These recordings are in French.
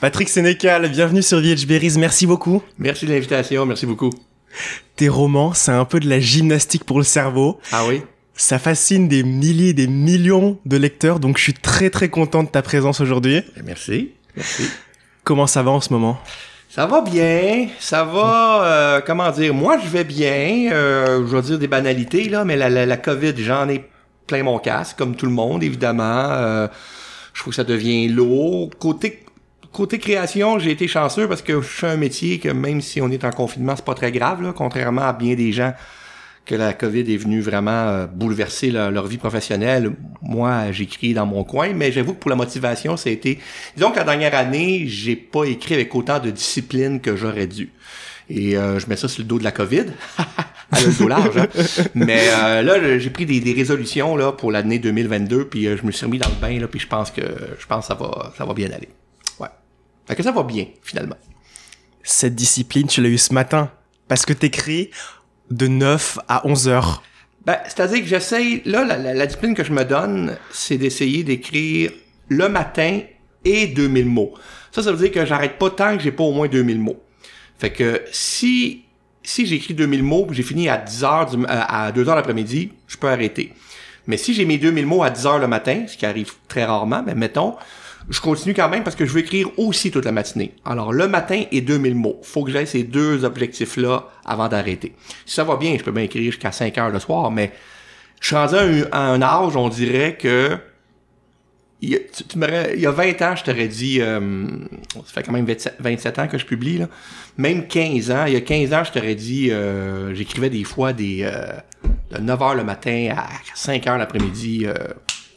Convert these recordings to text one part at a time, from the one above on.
Patrick Sénécal, bienvenue sur VH merci beaucoup. Merci de l'invitation, merci beaucoup. Tes romans, c'est un peu de la gymnastique pour le cerveau. Ah oui ça fascine des milliers, des millions de lecteurs, donc je suis très très content de ta présence aujourd'hui. Eh, merci, merci. Comment ça va en ce moment ça va bien, ça va, euh, comment dire, moi je vais bien, euh, je vais dire des banalités là, mais la, la, COVID, j'en ai plein mon casque, comme tout le monde évidemment, euh, je trouve que ça devient lourd. Côté côté création, j'ai été chanceux parce que je fais un métier que même si on est en confinement, c'est pas très grave, là, contrairement à bien des gens que la COVID est venue vraiment euh, bouleverser leur, vie professionnelle. Moi, j'écris dans mon coin, mais j'avoue que pour la motivation, ça a été... Disons que la dernière année, j'ai pas écrit avec autant de discipline que j'aurais dû. Et euh, je mets ça sur le dos de la COVID. à le dos large. Hein. Mais euh, là, j'ai pris des, résolutions là pour l'année 2022, puis je me suis remis dans le bain là, puis je pense que je pense que ça va ça va bien aller ça va bien, finalement. Cette discipline, tu l'as eu ce matin. Parce que tu écris de 9 à 11 heures. Ben, c'est-à-dire que j'essaye, là, la, discipline que je me donne, c'est d'essayer d'écrire le matin et 2000 mots. Ça, ça veut dire que j'arrête pas tant que j'ai pas au moins 2000 mots. Fait que si, si j'écris 2000 mots, j'ai fini à 10 euh, à 2 heures l'après-midi, je peux arrêter. Mais si j'ai mis 2000 mots à 10 heures le matin, ce qui arrive très rarement, mais mettons, je continue quand même parce que je veux écrire aussi toute la matinée. Alors, le matin et 2000 mots. Faut que j'aille ces deux objectifs-là avant d'arrêter. Si ça va bien, je peux bien écrire jusqu'à 5 heures le soir, mais je suis rendu à un, âge, on dirait que il y, a, tu, 20 ans, je t'aurais dit, euh, ça fait quand même 27, ans que je publie, là. même 15 ans, il y a 15 ans, je t'aurais dit, euh, j'écrivais des fois des euh, de 9h le matin à 5 heures l'après-midi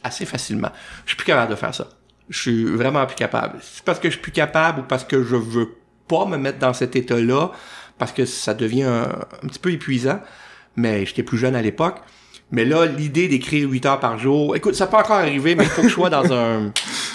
assez facilement. Je suis plus capable de faire ça je suis vraiment plus capable. C'est parce que je suis plus capable ou parce que je veux pas me mettre dans cet état-là, parce que ça devient un, petit peu épuisant. Mais j'étais plus jeune à l'époque. Mais là, l'idée d'écrire 8 heures par jour, écoute, ça peut encore arriver, mais il faut que je sois dans un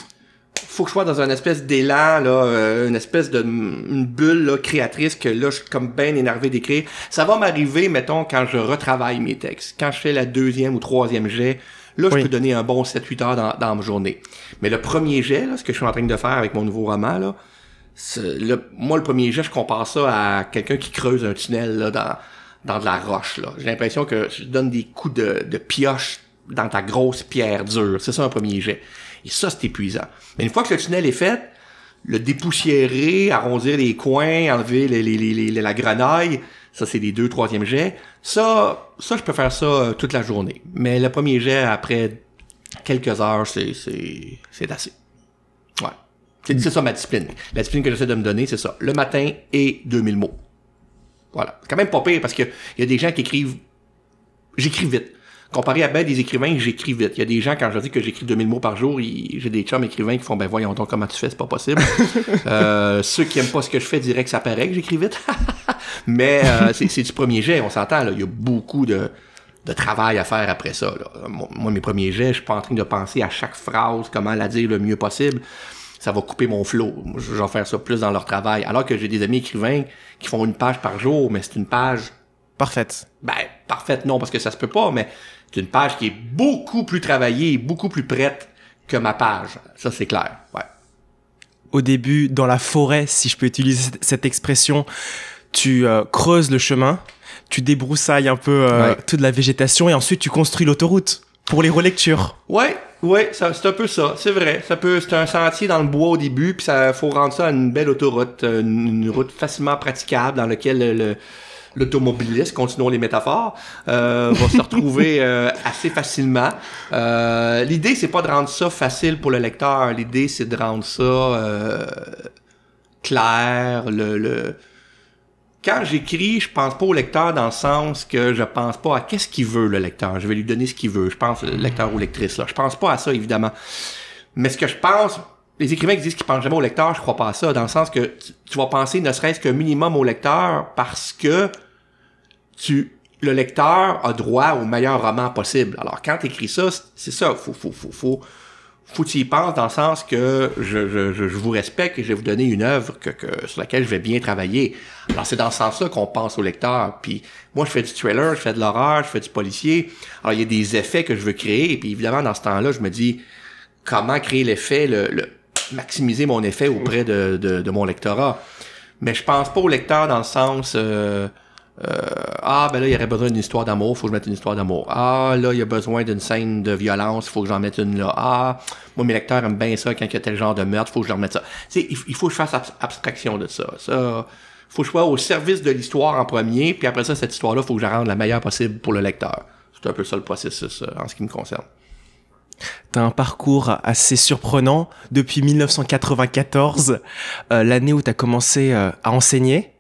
faut que je sois dans une espèce d'élan, là, euh, une espèce de une bulle créatrice que là, je suis comme bien énervé d'écrire. Ça va m'arriver, mettons, quand je retravaille mes textes. Quand je fais la deuxième ou troisième jet, Là, je peux donner un bon 7-8 heures dans, ma journée. Mais le premier jet, ce que je suis en train de faire avec mon nouveau roman, le, moi, le premier jet, je compare ça à quelqu'un qui creuse un tunnel dans, de la roche. J'ai l'impression que je donne des coups de, pioche dans ta grosse pierre dure. C'est ça un premier jet. Et ça, c'est épuisant. Mais une fois que le tunnel est fait, le dépoussiérer, arrondir les coins, enlever les, les, la grenaille, ça, c'est les deux troisième jets. Ça, ça, je peux faire ça euh, toute la journée. Mais le premier jet, après quelques heures, c'est, c'est, c'est assez. Ouais. C'est, c'est ça ma discipline. La discipline que j'essaie de me donner, c'est ça. Le matin et 2000 mots. Voilà. C'est quand même pas pire parce que y a des gens qui écrivent. J'écris vite. Comparé à ben des écrivains, j'écris vite. Il y a des gens, quand je dis que j'écris 2000 mots par jour, j'ai des chums écrivains qui font, ben voyons donc comment tu fais, c'est pas possible. Euh, ceux qui aiment pas ce que je fais, diraient que ça paraît que j'écris vite. Mais euh, c'est du premier jet, on s'entend, là il y a beaucoup de, de travail à faire après ça. Moi, mes premiers jets, je suis pas en train de penser à chaque phrase, comment la dire le mieux possible. Ça va couper mon flow. Je vais faire ça plus dans leur travail. Alors que j'ai des amis écrivains qui font une page par jour, mais c'est une page... Parfaite. Ben, parfaite, non, parce que ça se peut pas, mais c'est une page qui est beaucoup plus travaillée et beaucoup plus prête que ma page. Ça, c'est clair. Ouais. Au début, dans la forêt, si je peux utiliser cette expression, tu euh, creuses le chemin, tu débroussailles un peu euh, toute la végétation et ensuite tu construis l'autoroute pour les relectures. Ouais, ouais, c'est un peu ça, c'est vrai. Ça peut, c'est un sentier dans le bois au début, puis ça faut rendre ça une belle autoroute, euh, une, route facilement praticable dans laquelle le, l'automobiliste, continuons les métaphores, euh, va se retrouver euh, assez facilement. Euh, L'idée, c'est pas de rendre ça facile pour le lecteur. L'idée, c'est de rendre ça euh, clair. Le, le... Quand j'écris, je pense pas au lecteur dans le sens que je pense pas à qu'est-ce qu'il veut le lecteur. Je vais lui donner ce qu'il veut. Je pense le lecteur ou lectrice là. Je pense pas à ça évidemment. Mais ce que je pense les écrivains qui disent qu'ils pensent jamais au lecteur, je crois pas à ça, dans le sens que tu, vas penser ne serait-ce qu'un minimum au lecteur parce que tu le lecteur a droit au meilleur roman possible. Alors quand tu écris ça, c'est ça, faut faut faut faut faut tu y penses dans le sens que je, je, je, vous respecte et je vais vous donner une œuvre que, que, sur laquelle je vais bien travailler. Alors c'est dans ce sens-là qu'on pense au lecteur. Puis moi je fais du thriller, je fais de l'horreur, je fais du policier. Alors il y a des effets que je veux créer et puis évidemment dans ce temps-là je me dis comment créer l'effet le, le maximiser mon effet auprès de, mon lectorat. Mais je pense pas au lecteur dans le sens euh, euh Ah ben là, il y aurait besoin d'une histoire d'amour, faut que je mette une histoire d'amour. Ah là, il y a besoin d'une scène de violence, faut que j'en mette une là. Ah, moi mes lecteurs aiment bien ça quand il y a tel genre de meurtre, faut que je leur mette ça. Tu il, il faut que je fasse abstraction de ça. Ça faut que je sois au service de l'histoire en premier, puis après ça, cette histoire-là, faut que je la rende la meilleure possible pour le lecteur. C'est un peu ça le processus euh, en ce qui me concerne. T'as un parcours assez surprenant depuis 1994, euh, l'année où t'as commencé euh, à enseigner.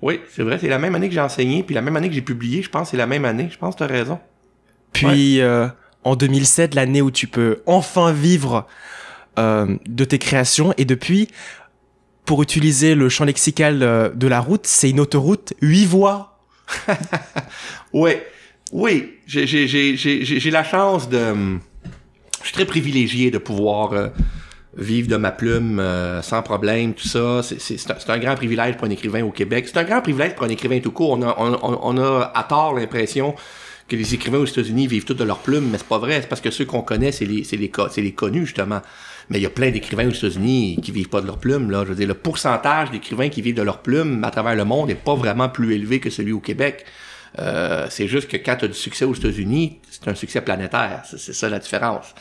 Oui, c'est vrai, c'est la même année que j'ai enseigné, puis la même année que j'ai publié, je pense, c'est la même année, je pense, t'as raison. Puis euh, en 2007, l'année où tu peux enfin vivre de tes créations, et depuis, pour utiliser le champ lexical de la route, c'est une autoroute, huit voies. ouais, oui, j'ai la chance de hum, je suis très privilégié de pouvoir euh, vivre de ma plume euh, sans problème, tout ça. C'est un, grand privilège pour un écrivain au Québec. C'est un grand privilège pour un écrivain tout court. On a, à tort l'impression que les écrivains aux États-Unis vivent tous de leur plume, mais c'est pas vrai. C'est parce que ceux qu'on connaît, c'est les, les, les connus, justement. Mais il y a plein d'écrivains aux États-Unis qui vivent pas de leur plume. Là. Je veux dire, le pourcentage d'écrivains qui vivent de leur plume à travers le monde n'est pas vraiment plus élevé que celui au Québec. Euh, c'est juste que quand tu du succès aux États-Unis, c'est un succès planétaire. C'est ça la différence.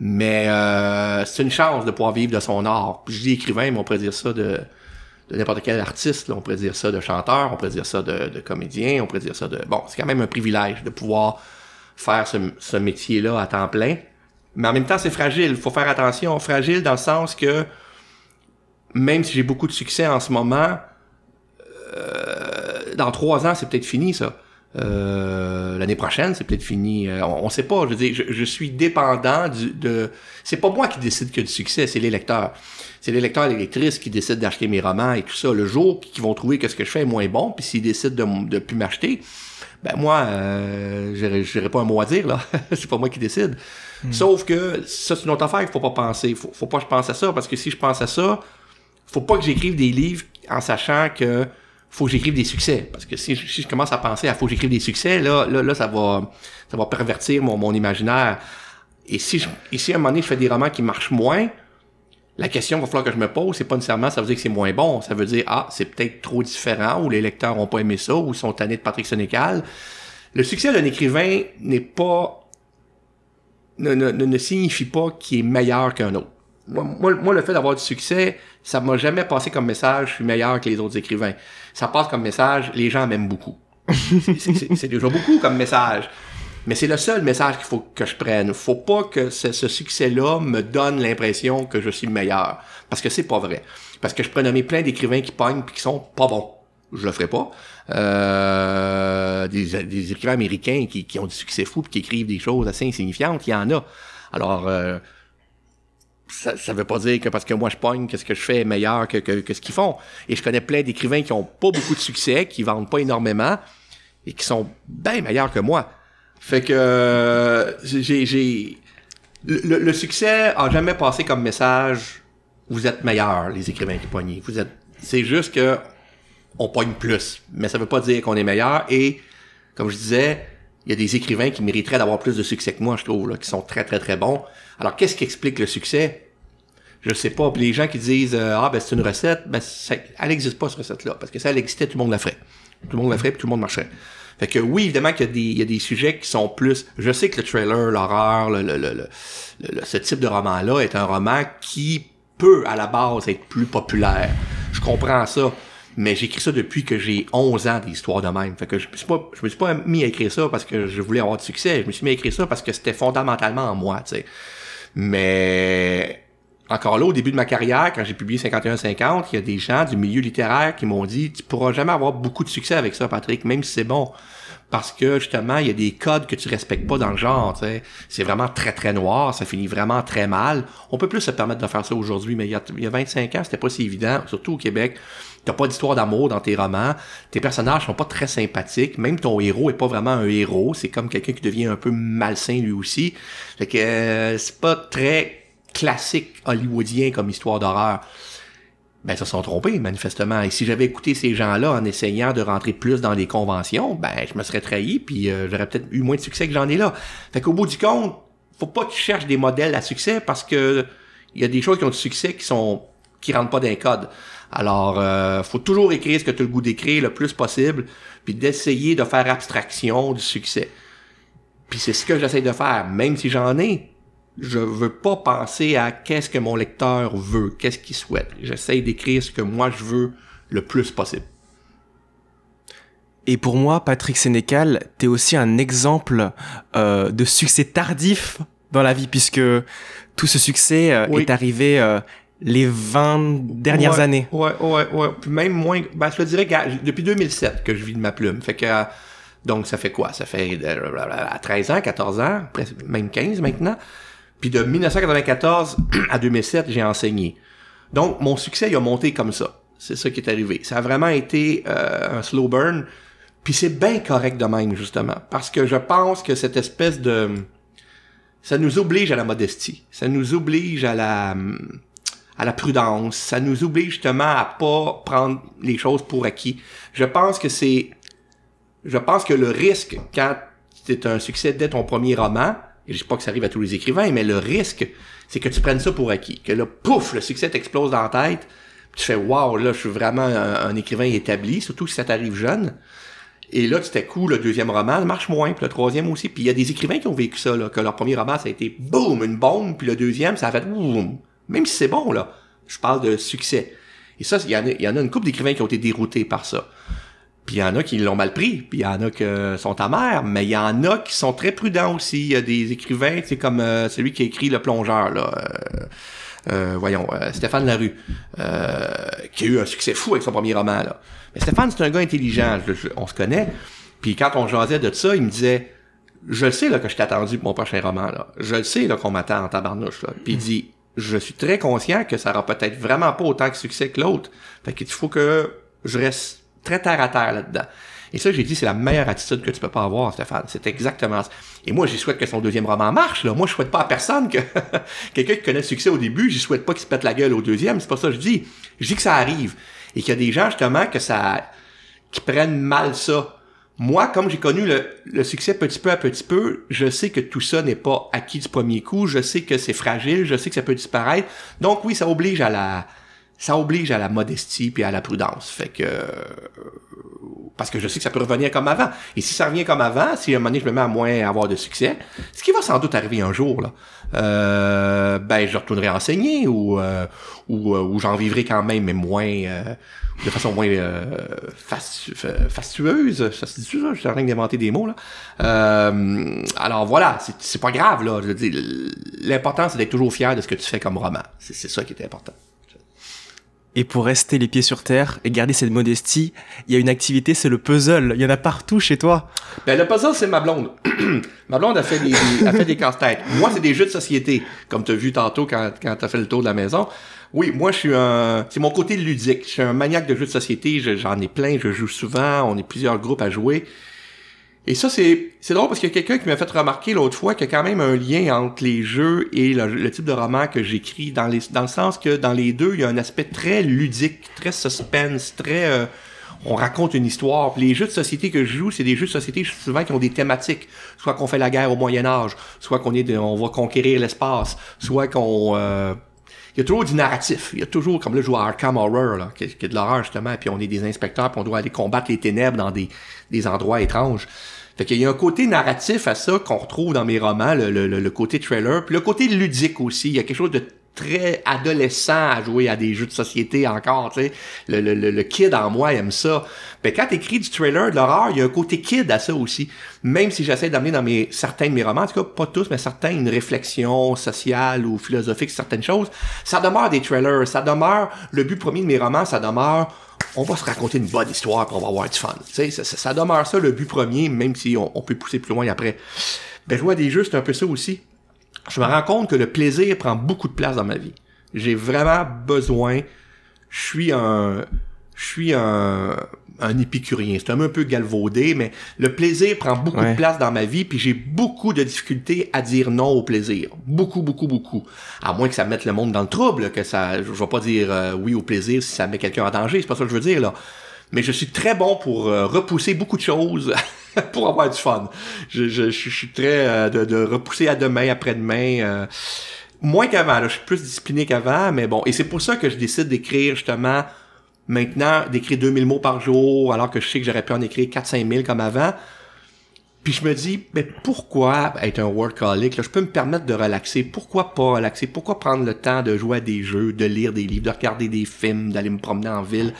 Mais euh, c'est une chance de pouvoir vivre de son art. je dis écrivain, mais on pourrait dire ça de, n'importe quel artiste. On pourrait dire ça de chanteur, on pourrait dire ça de, comédien, on pourrait dire ça de... Bon, c'est quand même un privilège de pouvoir faire ce, métier-là à temps plein. Mais en même temps, c'est fragile. faut faire attention. Fragile dans le sens que même si j'ai beaucoup de succès en ce moment, euh, dans trois ans, c'est peut-être fini, ça. Euh, l'année prochaine, c'est peut-être fini. Euh, on, ne sait pas. Je veux dire, je, suis dépendant du, de. C'est pas moi qui décide que du succès, c'est les lecteurs. C'est les lecteurs et les qui décident d'acheter mes romans et tout ça. Le jour qu'ils vont trouver que ce que je fais est moins bon, puis s'ils décident de, ne plus m'acheter, ben moi, je euh, j'aurais pas un mot à dire là. c'est pas moi qui décide. Hmm. Sauf que ça, c'est une autre affaire qu'il faut pas penser. Faut, faut pas que je pense à ça parce que si je pense à ça, faut pas que j'écrive des livres en sachant que faut que j'écrive des succès. Parce que si, je commence à penser à faut que j'écrive des succès, là, là, là, ça va, ça va pervertir mon, mon imaginaire. Et si, je, à un moment donné, je fais des romans qui marchent moins, la question qu'il va falloir que je me pose, c'est pas nécessairement ça veut dire que c'est moins bon. Ça veut dire, ah, c'est peut-être trop différent, ou les lecteurs ont pas aimé ça, ou sont tannés de Patrick Sénécal. Le succès d'un écrivain n'est pas, ne, ne, ne signifie pas qu'il est meilleur qu'un autre moi, le fait d'avoir du succès, ça m'a jamais passé comme message, je suis meilleur que les autres écrivains. Ça passe comme message, les gens m'aiment beaucoup. c'est déjà beaucoup comme message. Mais c'est le seul message qu'il faut que je prenne. Faut pas que ce, succès-là me donne l'impression que je suis meilleur. Parce que c'est pas vrai. Parce que je prenais plein d'écrivains qui pognent puis qui sont pas bons. Je le ferai pas. Euh, des, écrivains américains qui, ont du succès fou pis qui écrivent des choses assez insignifiantes, il y en a. Alors, euh, ça ne veut pas dire que parce que moi je pogne, que ce que je fais est meilleur que, ce qu'ils font. Et je connais plein d'écrivains qui ont pas beaucoup de succès, qui vendent pas énormément et qui sont bien meilleurs que moi. Fait que euh, j'ai. Le, succès a jamais passé comme message vous êtes meilleurs, les écrivains qui pognent. Vous êtes. C'est juste que on pogne plus. Mais ça ne veut pas dire qu'on est meilleur. Et comme je disais, il y a des écrivains qui mériteraient d'avoir plus de succès que moi, je trouve, qui sont très, très, très bons. Alors, qu'est-ce qui explique le succès? Je sais pas. Puis les gens qui disent euh, Ah, ben c'est une recette, ben elle n'existe pas, cette recette-là. Parce que si elle existait, tout le monde la ferait. Tout le monde la ferait, puis tout le monde marcherait. Fait que oui, évidemment qu'il y, a des sujets qui sont plus. Je sais que le trailer, l'horreur, le, le, le, ce type de roman-là est un roman qui peut, à la base, être plus populaire. Je comprends ça. Mais j'écris ça depuis que j'ai 11 ans d'histoire de même. Fait que je me pas, je me suis pas mis à écrire ça parce que je voulais avoir du succès. Je me suis mis à écrire ça parce que c'était fondamentalement en moi, tu sais. Mais encore là, au début de ma carrière, quand j'ai publié 51-50, il y a des gens du milieu littéraire qui m'ont dit Tu pourras jamais avoir beaucoup de succès avec ça, Patrick, même si c'est bon. Parce que justement, il y a des codes que tu respectes pas dans le genre. C'est vraiment très, très noir, ça finit vraiment très mal. On peut plus se permettre de faire ça aujourd'hui, mais il y il y a 25 ans, c'était pas si évident, surtout au Québec t'as pas d'histoire d'amour dans tes romans, tes personnages sont pas très sympathiques, même ton héros est pas vraiment un héros, c'est comme quelqu'un qui devient un peu malsain lui aussi. Fait que euh, c'est pas très classique hollywoodien comme histoire d'horreur. Ben, ça se sont trompés, manifestement. Et si j'avais écouté ces gens-là en essayant de rentrer plus dans les conventions, ben, je me serais trahi, puis euh, j'aurais peut-être eu moins de succès que j'en ai là. Fait qu'au bout du compte, faut pas que tu cherches des modèles à succès parce que il y a des choses qui ont du succès qui sont qui rentrent pas dans les codes. Alors, euh, faut toujours écrire ce que tu as le goût d'écrire le plus possible, puis d'essayer de faire abstraction du succès. Puis c'est ce que j'essaie de faire, même si j'en ai. Je veux pas penser à qu'est-ce que mon lecteur veut, qu'est-ce qu'il souhaite. J'essaie d'écrire ce que moi je veux le plus possible. Et pour moi, Patrick Sénécal, t'es aussi un exemple euh, de succès tardif dans la vie, puisque tout ce succès euh, est arrivé les ventes dernières années. Ouais, ouais, ouais. Puis même moins. Ben, je te dirais que depuis 2007 que je vis de ma plume. Fait que. Donc, ça fait quoi? Ça fait 13 euh, ans, 14 ans, même 15 maintenant. Puis de 1994 à 2007, j'ai enseigné. Donc, mon succès, il a monté comme ça. C'est ça qui est arrivé. Ça a vraiment été euh, un slow burn. Puis c'est bien correct de même, justement. Parce que je pense que cette espèce de... Ça nous oblige à la modestie. Ça nous oblige à la... Hum, à la prudence. Ça nous oblige justement à pas prendre les choses pour acquis. Je pense que c'est, je pense que le risque quand c'est un succès dès ton premier roman, et je sais pas que ça arrive à tous les écrivains, mais le risque, c'est que tu prennes ça pour acquis. Que là, pouf, le succès t'explose dans la tête. Tu fais, wow, là, je suis vraiment un, écrivain établi, surtout si ça t'arrive jeune. Et là, tu t'es coup, le deuxième roman marche moins, puis le troisième aussi. Puis il y a des écrivains qui ont vécu ça, là, que leur premier roman, ça a été boum, une bombe, puis le deuxième, ça a fait boum. Même si c'est bon, là. Je parle de succès. Et ça, il y, en a une couple d'écrivains qui ont été déroutés par ça. Puis il y en a qui l'ont mal pris, puis il y en a qui sont amers, mais il y en a qui sont très prudents aussi. Il y a des écrivains, c'est comme euh, celui qui a écrit Le Plongeur, là. Euh, euh, voyons, Stéphane Larue, qui a eu un succès fou avec son premier roman, là. Mais Stéphane, c'est un gars intelligent, on se connaît. Puis quand on jasait de ça, il me disait, je le sais, là, que je t'ai attendu pour mon prochain roman, là. Je le sais, là, qu'on m'attend en tabarnouche, là. Puis il dit, je suis très conscient que ça aura peut-être vraiment pas autant de succès que l'autre. Fait qu'il faut que je reste très terre à terre là-dedans. Et ça, j'ai dit, c'est la meilleure attitude que tu peux pas avoir, Stéphane. C'est exactement ça. Et moi, j'y souhaite que son deuxième roman marche, là. Moi, je souhaite pas à personne que quelqu'un qui connaît le succès au début, j'y souhaite pas qu'il se pète la gueule au deuxième. C'est pas ça que je dis. Je dis que ça arrive. Et qu'il y a des gens, justement, que ça, qui prennent mal ça moi, comme j'ai connu le, succès petit peu à petit peu, je sais que tout ça n'est pas acquis du premier coup, je sais que c'est fragile, je sais que ça peut disparaître. Donc oui, ça oblige à la, ça oblige à la modestie puis à la prudence. Fait que euh, parce que je sais que ça peut revenir comme avant. Et si ça revient comme avant, si à un moment donné je me mets à moins avoir de succès, ce qui va sans doute arriver un jour, là, euh, ben je retournerai enseigner ou euh, ou, j'en vivrai quand même, mais moins de façon moins fastueuse. Ça se dit ça, je suis en train d'inventer des mots là. alors voilà, c'est pas grave là. L'important c'est d'être toujours fier de ce que tu fais comme roman. C'est ça qui est important. Et pour rester les pieds sur terre et garder cette modestie, il y a une activité, c'est le puzzle. Il y en a partout chez toi. Ben, le puzzle, c'est ma blonde. ma blonde a fait des, a des casse-têtes. Moi, c'est des jeux de société, comme tu as vu tantôt quand, quand tu as fait le tour de la maison. Oui, moi, je suis un... C'est mon côté ludique. Je suis un maniaque de jeux de société. J'en ai plein. Je joue souvent. On est plusieurs groupes à jouer. Et ça, c'est, c'est drôle parce qu'il y a quelqu'un qui m'a fait remarquer l'autre fois qu'il y a quand même un lien entre les jeux et le, type de roman que j'écris, dans, dans le sens que dans les deux, il y a un aspect très ludique, très suspense, très... Euh, on raconte une histoire. Puis les jeux de société que je joue, c'est des jeux de société souvent qui ont des thématiques. Soit qu'on fait la guerre au Moyen Âge, soit qu'on est on va conquérir l'espace, soit qu'on... Euh, il y a toujours du narratif. Il y a toujours, comme le je Arkham Horror, là, qui, est de l'horreur, justement, puis on est des inspecteurs, puis on doit aller combattre les ténèbres dans des, des endroits étranges. Fait qu'il y a un côté narratif à ça qu'on retrouve dans mes romans, le, côté trailer, puis le côté ludique aussi. Il y a quelque chose de très adolescent à jouer à des jeux de société encore, tu sais. Le, le, le, kid en moi aime ça. Mais ben, quand t'écris du trailer, de l'horreur, il y a un côté kid à ça aussi. Même si j'essaie d'amener dans mes, certains de mes romans, en tout cas, pas tous, mais certains, une réflexion sociale ou philosophique, certaines choses, ça demeure des trailers, ça demeure, le but premier de mes romans, ça demeure on va se raconter une bonne histoire pour avoir du fun. Ça, ça, ça, demeure ça le but premier, même si on, peut pousser plus loin après. Ben, joie des jeux, c'est un peu ça aussi. Je me rends compte que le plaisir prend beaucoup de place dans ma vie. J'ai vraiment besoin. Je suis un. Je suis un un épicurien. C'est un peu galvaudé, mais le plaisir prend beaucoup de place dans ma vie, puis j'ai beaucoup de difficultés à dire non au plaisir. Beaucoup, beaucoup, beaucoup. À moins que ça mette le monde dans le trouble, que ça, je vais pas dire euh, oui au plaisir si ça met quelqu'un en danger. C'est pas ça que je veux dire là. Mais je suis très bon pour euh, repousser beaucoup de choses pour avoir du fun. Je, suis très euh, de, de, repousser à demain, après-demain moins qu'avant. Je suis plus discipliné qu'avant, mais bon. Et c'est pour ça que je décide d'écrire justement Maintenant, d'écrire 2000 mots par jour, alors que je sais que j'aurais pu en écrire 4 comme avant. Puis je me dis, mais pourquoi être un workaholic? je peux me permettre de relaxer. Pourquoi pas relaxer? Pourquoi prendre le temps de jouer à des jeux, de lire des livres, de regarder des films, d'aller me promener en ville?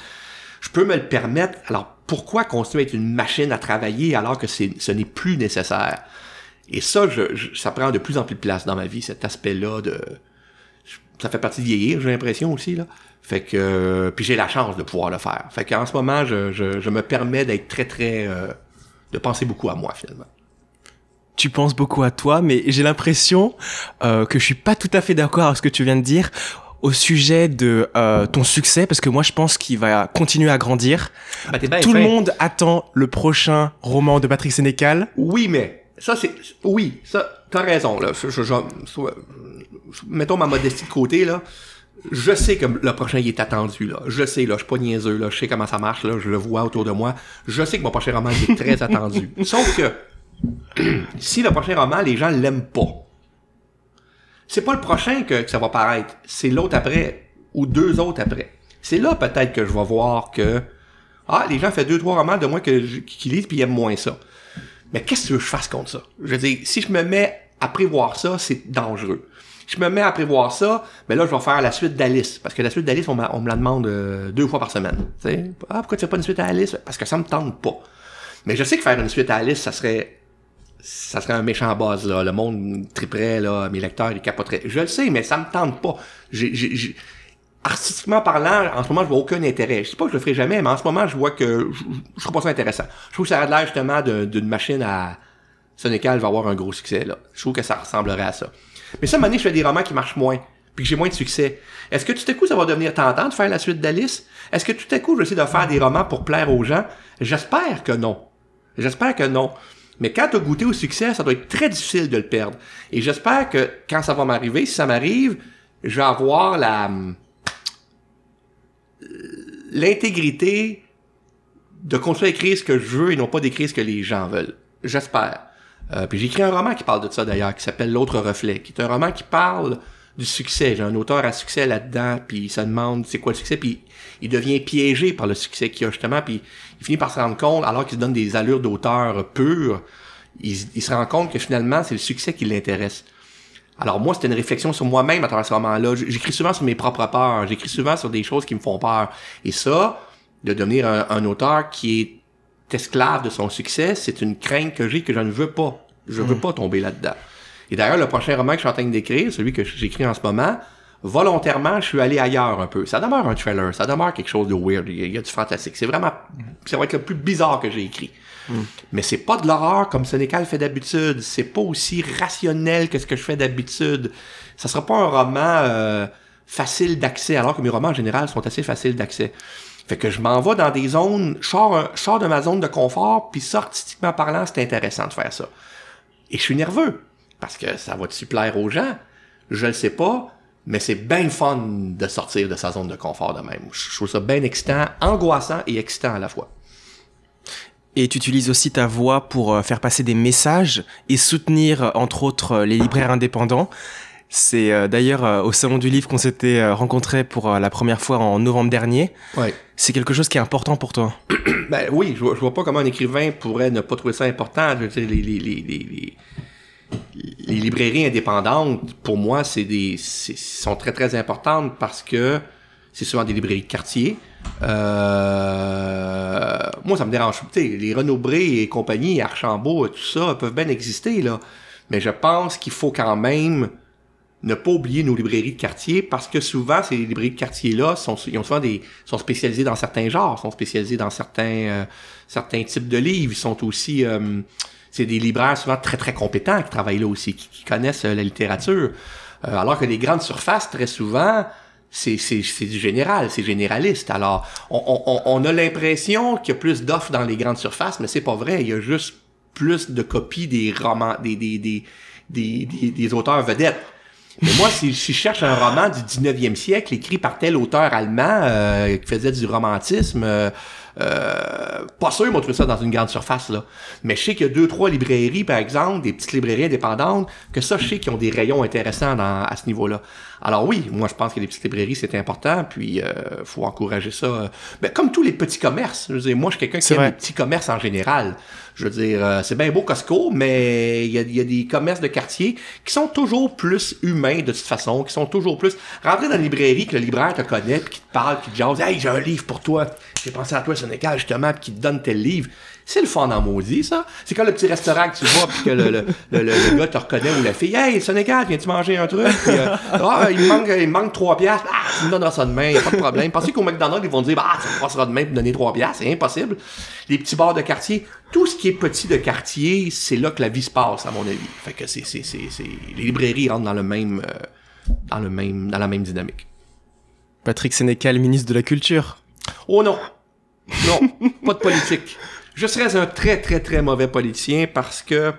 Je peux me le permettre. Alors, pourquoi continuer à être une machine à travailler alors que ce n'est plus nécessaire? Et ça, je, ça prend de plus en plus de place dans ma vie, cet aspect-là de... Ça fait partie de vieillir, j'ai l'impression aussi, là. Fait que euh, puis j'ai la chance de pouvoir le faire. Fait qu'en ce moment, je, je, je me permets d'être très très euh, de penser beaucoup à moi finalement. Tu penses beaucoup à toi, mais j'ai l'impression euh, que je suis pas tout à fait d'accord avec ce que tu viens de dire au sujet de euh, ton succès parce que moi je pense qu'il va continuer à grandir. Bah, tout le monde attend le prochain roman de Patrick Sénécal. Oui, mais ça c'est oui, ça t'as raison là. mettons ma modestie de côté là je sais que le prochain il est attendu là. Je sais là, je suis pas niaiseux là, je sais comment ça marche là, je le vois autour de moi. Je sais que mon prochain roman est très attendu. Sauf que si le prochain roman les gens l'aiment pas, c'est pas le prochain que, ça va paraître, c'est l'autre après ou deux autres après. C'est là peut-être que je vais voir que ah les gens font deux trois romans de moins que qu'ils lisent puis aiment moins ça. Mais qu'est-ce que je fasse contre ça Je veux dire, si je me mets à prévoir ça, c'est dangereux je me mets à prévoir ça, mais là, je vais faire la suite d'Alice. Parce que la suite d'Alice, on, me la demande euh, deux fois par semaine. Ah, pourquoi tu fais pas une suite à Parce que ça me tente pas. Mais je sais que faire une suite à Alice, ça serait ça serait un méchant buzz. là. Le monde triperait, là. Mes lecteurs, ils capoteraient. Je le sais, mais ça me tente pas. J'ai, Artistiquement parlant, en ce moment, je vois aucun intérêt. Je sais pas que je le ferai jamais, mais en ce moment, je vois que je, trouve pas ça intéressant. Je trouve que ça a l'air, justement, d'une machine à... Sonical va avoir un gros succès, là. Je trouve que ça ressemblerait à ça. Mais ça, Mané, je fais des romans qui marchent moins, puis que j'ai moins de succès. Est-ce que tout à coup, ça va devenir tentant de faire la suite d'Alice? Est-ce que tout à coup, je de faire des romans pour plaire aux gens? J'espère que non. J'espère que non. Mais quand tu as goûté au succès, ça doit être très difficile de le perdre. Et j'espère que quand ça va m'arriver, si ça m'arrive, je vais avoir la hum, l'intégrité de construire à écrire ce que je veux et non pas d'écrire ce que les gens veulent. J'espère. Euh, puis j'ai écrit un roman qui parle de ça d'ailleurs, qui s'appelle L'autre reflet, qui est un roman qui parle du succès. J'ai un auteur à succès là-dedans, puis se demande c'est quoi le succès, puis il devient piégé par le succès qu'il a justement, puis il finit par se rendre compte, alors qu'il se donne des allures d'auteur pur, il, se rend compte que finalement c'est le succès qui l'intéresse. Alors moi, c'était une réflexion sur moi-même à travers ce roman-là. J'écris souvent sur mes propres peurs, j'écris souvent sur des choses qui me font peur. Et ça, de devenir un auteur qui est esclave de son succès, c'est une crainte que j'ai que je ne veux pas. Je veux hmm. pas tomber là-dedans. Et d'ailleurs, le prochain roman que je suis en train d'écrire, celui que j'écris en ce moment, volontairement, je suis allé ailleurs un peu. Ça demeure un trailer, ça demeure quelque chose de weird, il y a du fantastique. C'est vraiment, hmm. ça va être le plus bizarre que j'ai écrit. Hmm. Mais c'est pas de l'horreur comme le fait d'habitude. C'est pas aussi rationnel que ce que je fais d'habitude. Ça sera pas un roman euh, facile d'accès, alors que mes romans en général sont assez faciles d'accès. Fait que je m'en vais dans des zones, je sors, de ma zone de confort, puis ça, artistiquement parlant, c'est intéressant de faire ça. Et je suis nerveux, parce que ça va te plaire aux gens? Je le sais pas, mais c'est bien fun de sortir de sa zone de confort de même. Je trouve ça bien excitant, angoissant et excitant à la fois. Et tu utilises aussi ta voix pour euh, faire passer des messages et soutenir, entre autres, euh, les libraires indépendants. C'est euh, d'ailleurs euh, au Salon du Livre qu'on s'était euh, rencontrés pour la première fois en novembre dernier. C'est quelque chose qui est important pour toi. Ben oui, je vois, vois pas comment un écrivain pourrait ne pas trouver ça important. les, librairies indépendantes, pour moi, c'est des, sont très très importantes parce que c'est souvent des librairies de quartier. moi, ça me dérange. les Renaud-Bré et compagnie, Archambault, tout ça, peuvent bien exister là, mais je pense qu'il faut quand même ne pas oublier nos librairies de quartier parce que souvent ces librairies de quartier là sont ils ont souvent des sont spécialisés dans certains genres, sont spécialisés dans certains euh, certains types de livres, ils sont aussi euh, c'est des libraires souvent très très compétents qui travaillent là aussi, qui, connaissent euh, la littérature. alors que les grandes surfaces très souvent c'est du général, c'est généraliste. Alors on, on, a l'impression qu'il y a plus d'offres dans les grandes surfaces, mais c'est pas vrai. Il y a juste plus de copies des romans, des, des, des, des auteurs vedettes mais moi, si, je cherche un roman du 19e siècle écrit par tel auteur allemand euh, qui faisait du romantisme, euh, euh, pas sûr, moi, trouver ça dans une grande surface, là. Mais je sais qu'il y a deux, trois librairies, par exemple, des petites librairies indépendantes, que ça, je sais qu'ils ont des rayons intéressants à ce niveau-là. Alors oui, moi, je pense que les petites librairies, c'est important, puis euh, faut encourager ça. Mais comme tous les petits commerces, je veux dire, moi, je suis quelqu'un qui aime les petits commerces en général. Je veux dire, euh, c'est bien beau Costco, mais il y a, y a, des commerces de quartier qui sont toujours plus humains de toute façon, qui sont toujours plus... Rentrer dans la librairie que le libraire te connaît, puis qui te parle, qui te jase, « Hey, j'ai un livre pour toi. J'ai pensé à toi, qu'à justement, puis qui te donne tel livre. » C'est le fond en maudit, ça. C'est comme le petit restaurant que tu vois, puis que le, le, le, gars te reconnaît ou la fille. Hey, Sénégal, viens-tu manger un truc? Euh, ah, il, manque, il manque trois piastres. Ah, tu me donneras ça demain, y a pas de problème. Pensez qu'au McDonald's, ils vont te dire, bah, ça me passera demain pour me donner trois piastres. C'est impossible. Les petits bars de quartier, tout ce qui est petit de quartier, c'est là que la vie se passe, à mon avis. Fait que c'est, c'est, c'est, c'est... les librairies rentrent dans le même, euh, dans le même, dans la même dynamique. Patrick Sénécal, ministre de la Culture. Oh non! Non, pas de politique. Je serais un très, très, très mauvais politicien parce que,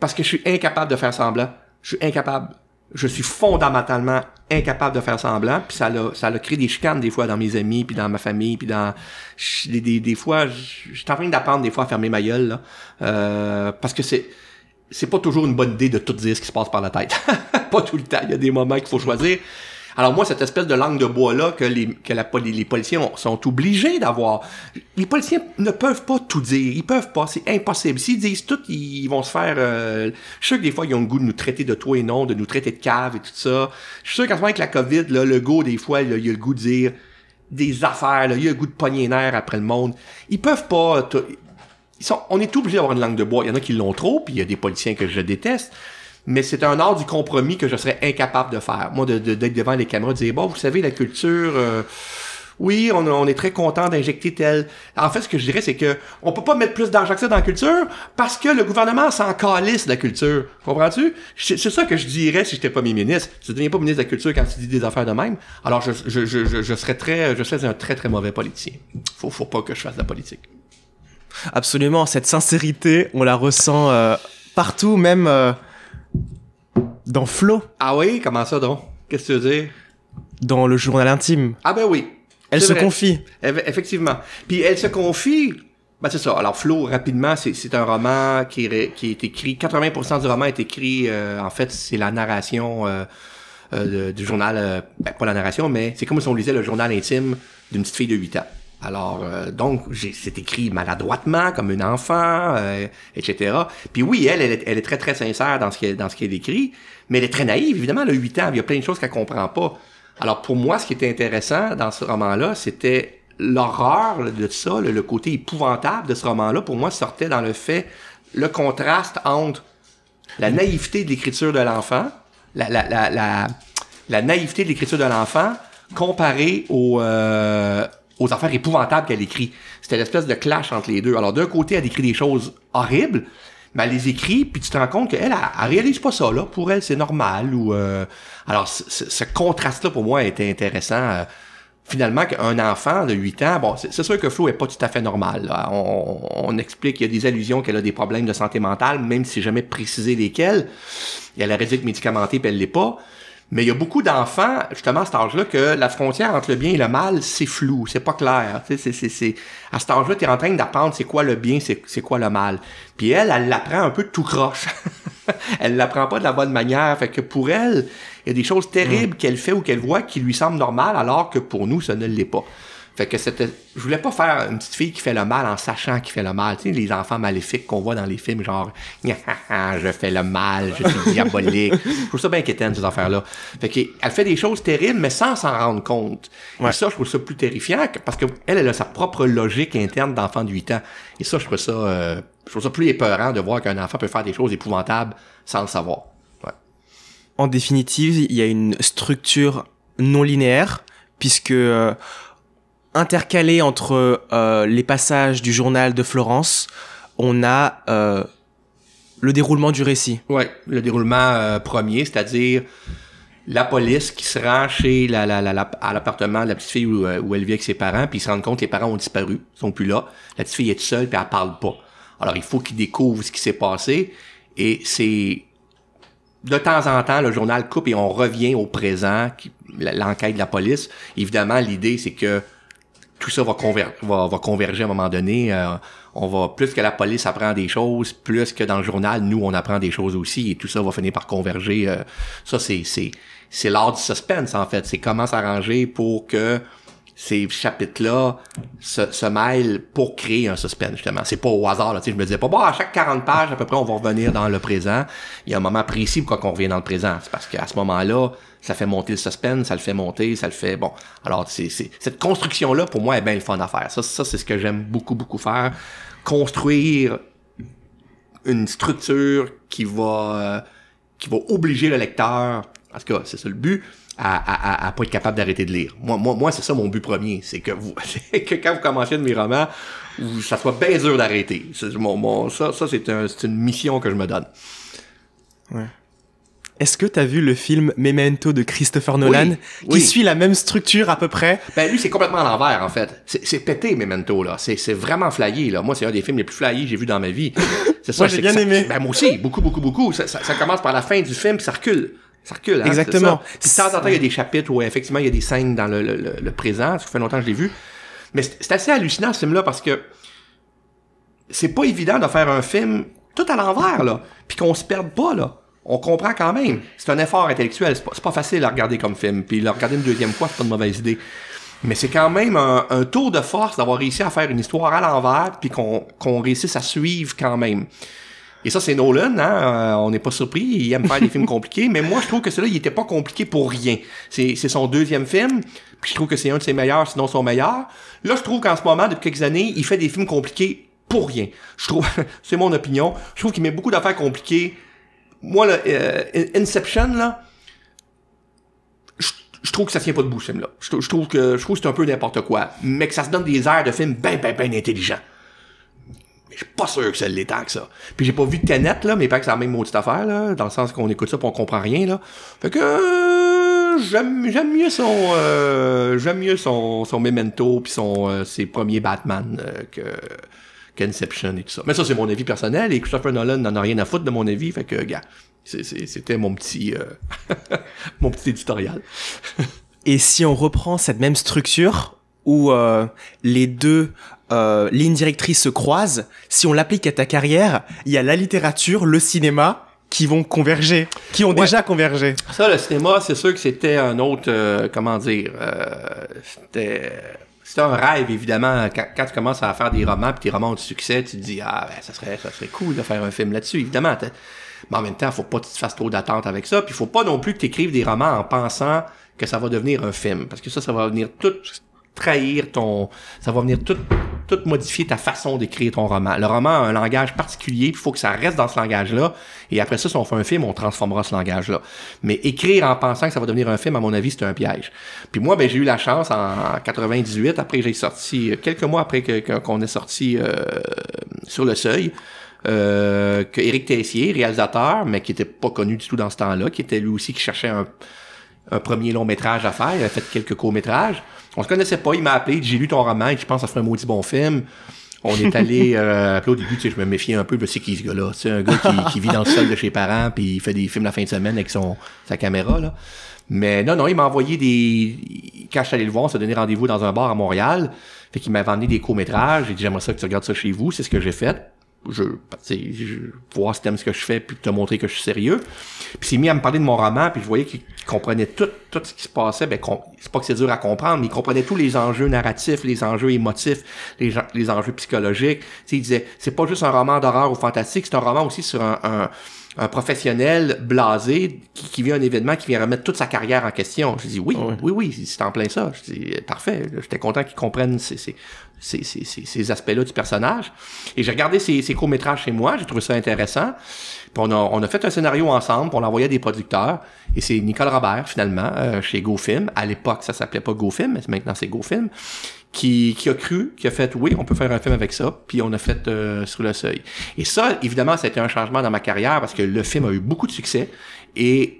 parce que je suis incapable de faire semblant. Je suis incapable. Je suis fondamentalement incapable de faire semblant. Puis ça a ça créé des chicanes des fois dans mes amis, puis dans ma famille, puis dans... des, des, fois, je, suis en train d'apprendre des fois à fermer ma gueule, là. Euh, parce que c'est c'est pas toujours une bonne idée de tout dire ce qui se passe par la tête. pas tout le temps. Il y a des moments qu'il faut choisir. Alors moi, cette espèce de langue de bois-là que les, que les policiers sont obligés d'avoir, les policiers ne peuvent pas tout dire. Ils peuvent pas. C'est impossible. S'ils disent tout, ils, vont se faire... Euh, je suis sûr que des fois, ils ont le goût de nous traiter de toi et non, de nous traiter de cave et tout ça. Je suis sûr qu'en ce moment, avec la COVID, là, le go, des fois, il a le goût de dire des affaires, là, il a le goût de pogner nerf après le monde. Ils peuvent pas... Ils sont, on est obligés d'avoir une langue de bois. Il y en a qui l'ont trop, puis il y a des policiers que je déteste mais c'est un art du compromis que je serais incapable de faire. Moi, d'être de, devant les caméras, de dire, bon, vous savez, la culture... Euh, oui, on, est très content d'injecter tel. En fait, ce que je dirais, c'est que on peut pas mettre plus d'argent que ça dans la culture parce que le gouvernement s'en calisse la culture. Comprends-tu? C'est ça que je dirais si j'étais pas ministre. Tu deviens pas ministre de la culture quand tu dis des affaires de même. Alors, je, je, je, je serais très, je serais un très très mauvais politicien. Faut, faut pas que je fasse de la politique. Absolument. Cette sincérité, on la ressent euh, partout, même. Euh, dans Flo. Ah oui, comment ça donc Qu'est-ce que tu veux dire Dans le journal intime. Ah ben oui. Elle se confie. Effectivement. Puis elle se confie ben, c'est ça. Alors, Flo, rapidement, c'est un roman qui, est, qui est écrit. 80% du roman est écrit. Euh, en fait, c'est la narration euh, euh, du journal. Ben, pas la narration, mais c'est comme si on lisait le journal intime d'une petite fille de 8 ans. Alors, euh, donc, c'est écrit maladroitement, comme une enfant, euh, etc. Puis oui, elle, elle est, très, très sincère dans ce qu'elle dans ce écrit, mais elle est très naïve. Évidemment, elle a 8 ans, il y a plein de choses qu'elle comprend pas. Alors, pour moi, ce qui était intéressant dans ce roman-là, c'était l'horreur de ça, le, côté épouvantable de ce roman-là, pour moi, sortait dans le fait, le contraste entre la naïveté de l'écriture de l'enfant, la, la, la, la, naïveté de l'écriture de l'enfant, comparée au... Euh, aux affaires épouvantables qu'elle écrit. C'était l'espèce de clash entre les deux. Alors d'un côté, elle écrit des choses horribles, mais elle les écrit, puis tu te rends compte qu'elle, elle, réalise pas ça, là. Pour elle, c'est normal. ou euh, Alors, ce contraste-là, pour moi, était intéressant. Euh, finalement, qu'un enfant de 8 ans, bon, c'est sûr que Flo est pas tout à fait normal. On, explique qu'il y a des allusions qu'elle a des problèmes de santé mentale, même si jamais précisé lesquels. Et elle a réduit médicamentée, puis elle l'est pas. Mais il y a beaucoup d'enfants, justement, à cet âge-là, que la frontière entre le bien et le mal, c'est flou, c'est pas clair. C'est, à cet âge-là, tu es en train d'apprendre c'est quoi le bien, c'est, quoi le mal. Puis elle, elle l'apprend un peu tout croche. elle l'apprend pas de la bonne manière. Fait que pour elle, il y a des choses terribles mm. qu'elle fait ou qu'elle voit qui lui semblent normales, alors que pour nous, ça ne l'est pas. Fait que c'était. Je voulais pas faire une petite fille qui fait le mal en sachant qu'il fait le mal. Tu sais, les enfants maléfiques qu'on voit dans les films, genre, ah, ah, je fais le mal, je suis diabolique. je trouve ça bien inquiétant, ces affaires-là. Fait qu'elle fait des choses terribles, mais sans s'en rendre compte. Et ça, je trouve ça plus terrifiant parce qu'elle, elle a sa propre logique interne d'enfant de 8 ans. Et ça, je trouve ça, euh, je trouve ça plus épeurant de voir qu'un enfant peut faire des choses épouvantables sans le savoir. Ouais. En définitive, il y a une structure non linéaire puisque. Euh, intercalé entre euh, les passages du journal de Florence, on a euh, le déroulement du récit. Oui, le déroulement euh, premier, c'est-à-dire la police qui se rend chez la, à l'appartement de la petite fille où, elle vit avec ses parents, puis ils se rendent compte que les parents ont disparu, sont plus là. La petite fille est seule, puis elle parle pas. Alors il faut qu'ils découvrent ce qui s'est passé, et c'est de temps en temps, le journal coupe et on revient au présent, l'enquête de la police. Évidemment, l'idée, c'est que tout ça va, va, va, converger à un moment donné. Euh, on va plus que la police apprend des choses, plus que dans le journal, nous on apprend des choses aussi, et tout ça va finir par converger. Euh, ça c'est c'est c'est l'art du suspense en fait. C'est comment s'arranger pour que ces chapitres-là se, mêlent pour créer un suspense, justement. C'est pas au hasard, là. sais, je me disais pas, bon, à chaque 40 pages, à peu près, on va revenir dans le présent. Il y a un moment précis quand qu'on revient dans le présent. C'est parce qu'à ce moment-là, ça fait monter le suspense, ça le fait monter, ça le fait, bon. Alors, c'est, cette construction-là, pour moi, est bien le fun à faire. Ça, c'est ce que j'aime beaucoup, beaucoup faire. Construire une structure qui va, euh, qui va obliger le lecteur, tout que c'est ça le but, à, à, à, pas être capable d'arrêter de lire. Moi, moi, moi c'est ça mon but premier, c'est que vous, que quand vous commencez de mes romans, ça soit bien dur d'arrêter. Mon, mon, ça, ça c'est une mission que je me donne. Ouais. Est-ce que t'as vu le film Memento de Christopher Nolan qui suit la même structure à peu près Ben lui c'est complètement à l'envers en fait. C'est pété Memento là, c'est vraiment flyé là. Moi c'est un des films les plus flyés que j'ai vu dans ma vie. ça. moi j'ai bien aimé. Ben moi aussi, beaucoup beaucoup beaucoup. Ça, ça, commence par la fin du film, puis ça recule. Ça recule. Exactement. Puis de temps en temps, il y a des chapitres où effectivement, il y a des scènes dans le, présent. Ça fait longtemps que je l'ai vu. Mais c'est assez hallucinant, ce film-là, parce que c'est pas évident de faire un film tout à l'envers, là. Puis qu'on se perde pas, là. On comprend quand même. C'est un effort intellectuel. C'est pas, facile à regarder comme film. Puis le regarder une deuxième fois, c'est pas une mauvaise idée. Mais c'est quand même un, tour de force d'avoir réussi à faire une histoire à l'envers, puis qu'on réussisse à suivre quand même. Et ça, c'est Nolan, hein? Euh, on n'est pas surpris, il aime faire des films compliqués, mais moi, je trouve que celui-là, il était pas compliqué pour rien. C'est son deuxième film, puis je trouve que c'est un de ses meilleurs, sinon son meilleur. Là, je trouve qu'en ce moment, depuis quelques années, il fait des films compliqués pour rien. Je trouve, c'est mon opinion, je trouve qu'il met beaucoup d'affaires compliquées. Moi, là, euh, Inception, là, je trouve que ça tient pas debout ce film là. Je, trouve que je trouve que c'est un peu n'importe quoi, mais que ça se donne des airs de film bien bien bien intelligent. Mais je suis pas sûr que c'est l'état que ça. Puis j'ai pas vu Tenet, là, mais pas que c'est la même maudite affaire, là, dans le sens qu'on écoute ça et on comprend rien, là. Fait que euh, j'aime mieux son euh, j'aime mieux son, son Memento puis son euh, ses premiers Batman que conception et tout ça. Mais ça c'est mon avis personnel et Christopher Nolan n'en a rien à foutre de mon avis, fait que gars, c'était mon petit mon petit éditorial. et si on reprend cette même structure où euh, les deux euh, lignes directrices se croisent, si on l'applique à ta carrière, il y a la littérature, le cinéma qui vont converger, qui ont déjà convergé. Ça, le cinéma, c'est sûr que c'était un autre, euh, comment dire, c'était c'est un rêve, évidemment. Quand, tu commences à faire des romans, puis tes romans ont du succès, tu te dis, ah, ben, ça serait, ça serait cool de faire un film là-dessus, évidemment. Mais en même temps, faut pas que tu te fasses trop d'attentes avec ça. Puis faut pas non plus que tu écrives des romans en pensant que ça va devenir un film. Parce que ça, ça va devenir tout trahir ton... Ça va venir tout, tout modifier ta façon d'écrire ton roman. Le roman a un langage particulier, il faut que ça reste dans ce langage-là. Et après ça, si on fait un film, on transformera ce langage-là. Mais écrire en pensant que ça va devenir un film, à mon avis, c'est un piège. Puis moi, ben, j'ai eu la chance en 98, après j'ai sorti, quelques mois après qu'on est sorti euh, sur le seuil, euh, que Éric Tessier, réalisateur, mais qui était pas connu du tout dans ce temps-là, qui était lui aussi qui cherchait un un premier long métrage à faire. Il avait fait quelques courts-métrages. On se connaissait pas. Il m'a appelé. J'ai lu ton roman je pense que ça ferait un maudit bon film. On est allé, euh, au début, tu sais, je me méfiais un peu, de qui ce gars-là. C'est un gars qui, vit dans le sol de chez parents, puis il fait des films la fin de semaine avec son sa caméra, là. Mais non, non, il m'a envoyé des... Quand je suis allé le voir, on s'est donné rendez-vous dans un bar à Montréal. Fait qu'il m'avait amené des courts-métrages. J'ai dit, j'aimerais ça que tu regardes ça chez vous. C'est ce que j'ai fait je, je voir si t'aimes ce que je fais puis te montrer que je suis sérieux puis s'est mis à me parler de mon roman puis je voyais qu'il comprenait tout tout ce qui se passait ben c'est pas que c'est dur à comprendre mais il comprenait tous les enjeux narratifs les enjeux émotifs les, les enjeux psychologiques il disait c'est pas juste un roman d'horreur ou fantastique c'est un roman aussi sur un, un professionnel blasé qui, qui vit un événement qui vient remettre toute sa carrière en question. Je dis oui, ah oui, oui, c'est en plein ça. Je dis parfait. J'étais content qu'il comprenne c'est ces, ces, aspects-là du personnage. Et j'ai regardé ces, courts-métrages chez moi, j'ai trouvé ça intéressant. Puis on a, on a fait un scénario ensemble, puis on l'envoyait des producteurs. Et c'est Nicole Robert, finalement, chez euh, chez GoFilm. À l'époque, ça s'appelait pas GoFilm, mais maintenant c'est GoFilm. Qui, qui a cru, qui a fait, oui, on peut faire un film avec ça, puis on a fait euh, Sur le seuil. Et ça, évidemment, ça a été un changement dans ma carrière parce que le film a eu beaucoup de succès et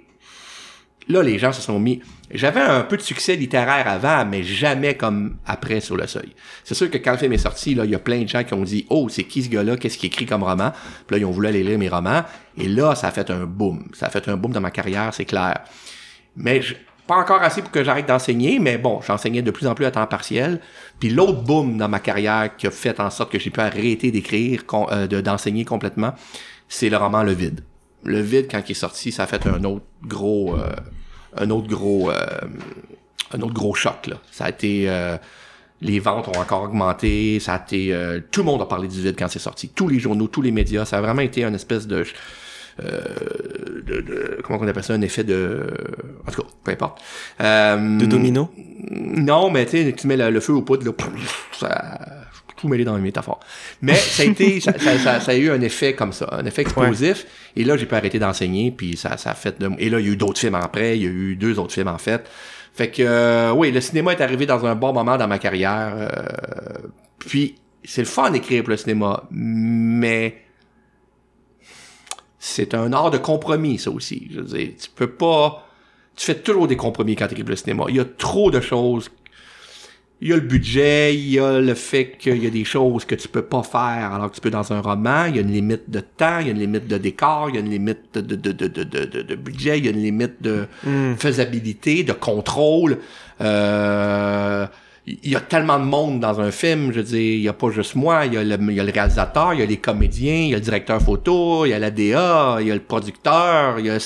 Là, les gens se sont mis. J'avais un peu de succès littéraire avant, mais jamais comme après sur le seuil. C'est sûr que quand le film est sorti, là, il y a plein de gens qui ont dit Oh, c'est qui ce gars-là? Qu'est-ce qu'il écrit comme roman? Puis là, ils ont voulu aller lire mes romans. Et là, ça a fait un boom. Ça a fait un boom dans ma carrière, c'est clair. Mais je, pas encore assez pour que j'arrête d'enseigner, mais bon, j'enseignais de plus en plus à temps partiel. Puis l'autre boom dans ma carrière qui a fait en sorte que j'ai pu arrêter d'écrire, euh, d'enseigner complètement, c'est le roman Le Vide le vide quand il est sorti, ça a fait un autre gros, euh, un autre gros, euh, un autre gros choc Ça a été, euh, les ventes ont encore augmenté, ça a été, tout le monde a parlé du vide quand c'est sorti, tous les journaux, tous les médias, ça a vraiment été une espèce de, comment on appelle ça, un effet de, en tout cas, peu importe. de domino. Non, mais tu mets le, feu au poudre, là, ça, tout mêlé dans mes métaphores. Mais ça a été, ça, a eu un effet comme ça, un effet explosif. Et là, j'ai pas arrêté d'enseigner, puis ça, ça a fait Et là, il y a eu d'autres films après, il y a eu deux autres films en fait. Fait que, euh, oui, le cinéma est arrivé dans un bon moment dans ma carrière. Euh, puis, c'est le fun d'écrire pour le cinéma, mais c'est un art de compromis, ça aussi. Je veux dire, tu peux pas... Tu fais toujours des compromis quand tu écris pour le cinéma. Il y a trop de choses il y a le budget, il y a le fait qu'il y a des choses que tu peux pas faire alors que tu peux dans un roman, il y a une limite de temps, il y a une limite de décor, il y a une limite de, de, de, de, de budget, il y a une limite de faisabilité, de contrôle. Euh, il y a tellement de monde dans un film, je veux dire, il y a pas juste moi, il y, a le, il y a le réalisateur, il y a les comédiens, il y a le directeur photo, il y a la il y a le producteur, il y a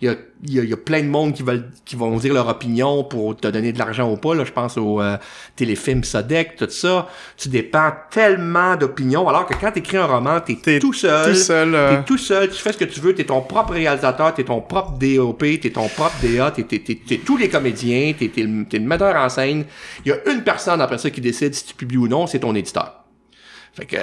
il y a, plein de monde qui veulent qui vont dire leur opinion pour te donner de l'argent ou pas. Là, je pense aux euh, téléfilms Sodec, tout ça. Tu dépends tellement d'opinions, alors que quand tu écris un roman, tu es, tout seul. Tout euh. tout seul, tu fais ce que tu veux, tu es ton propre réalisateur, tu es ton propre DOP, tu es ton propre DA, tu es, tous les comédiens, tu es, le, metteur en scène. Il y a une personne après ça qui décide si tu publies ou non, c'est ton éditeur. Fait que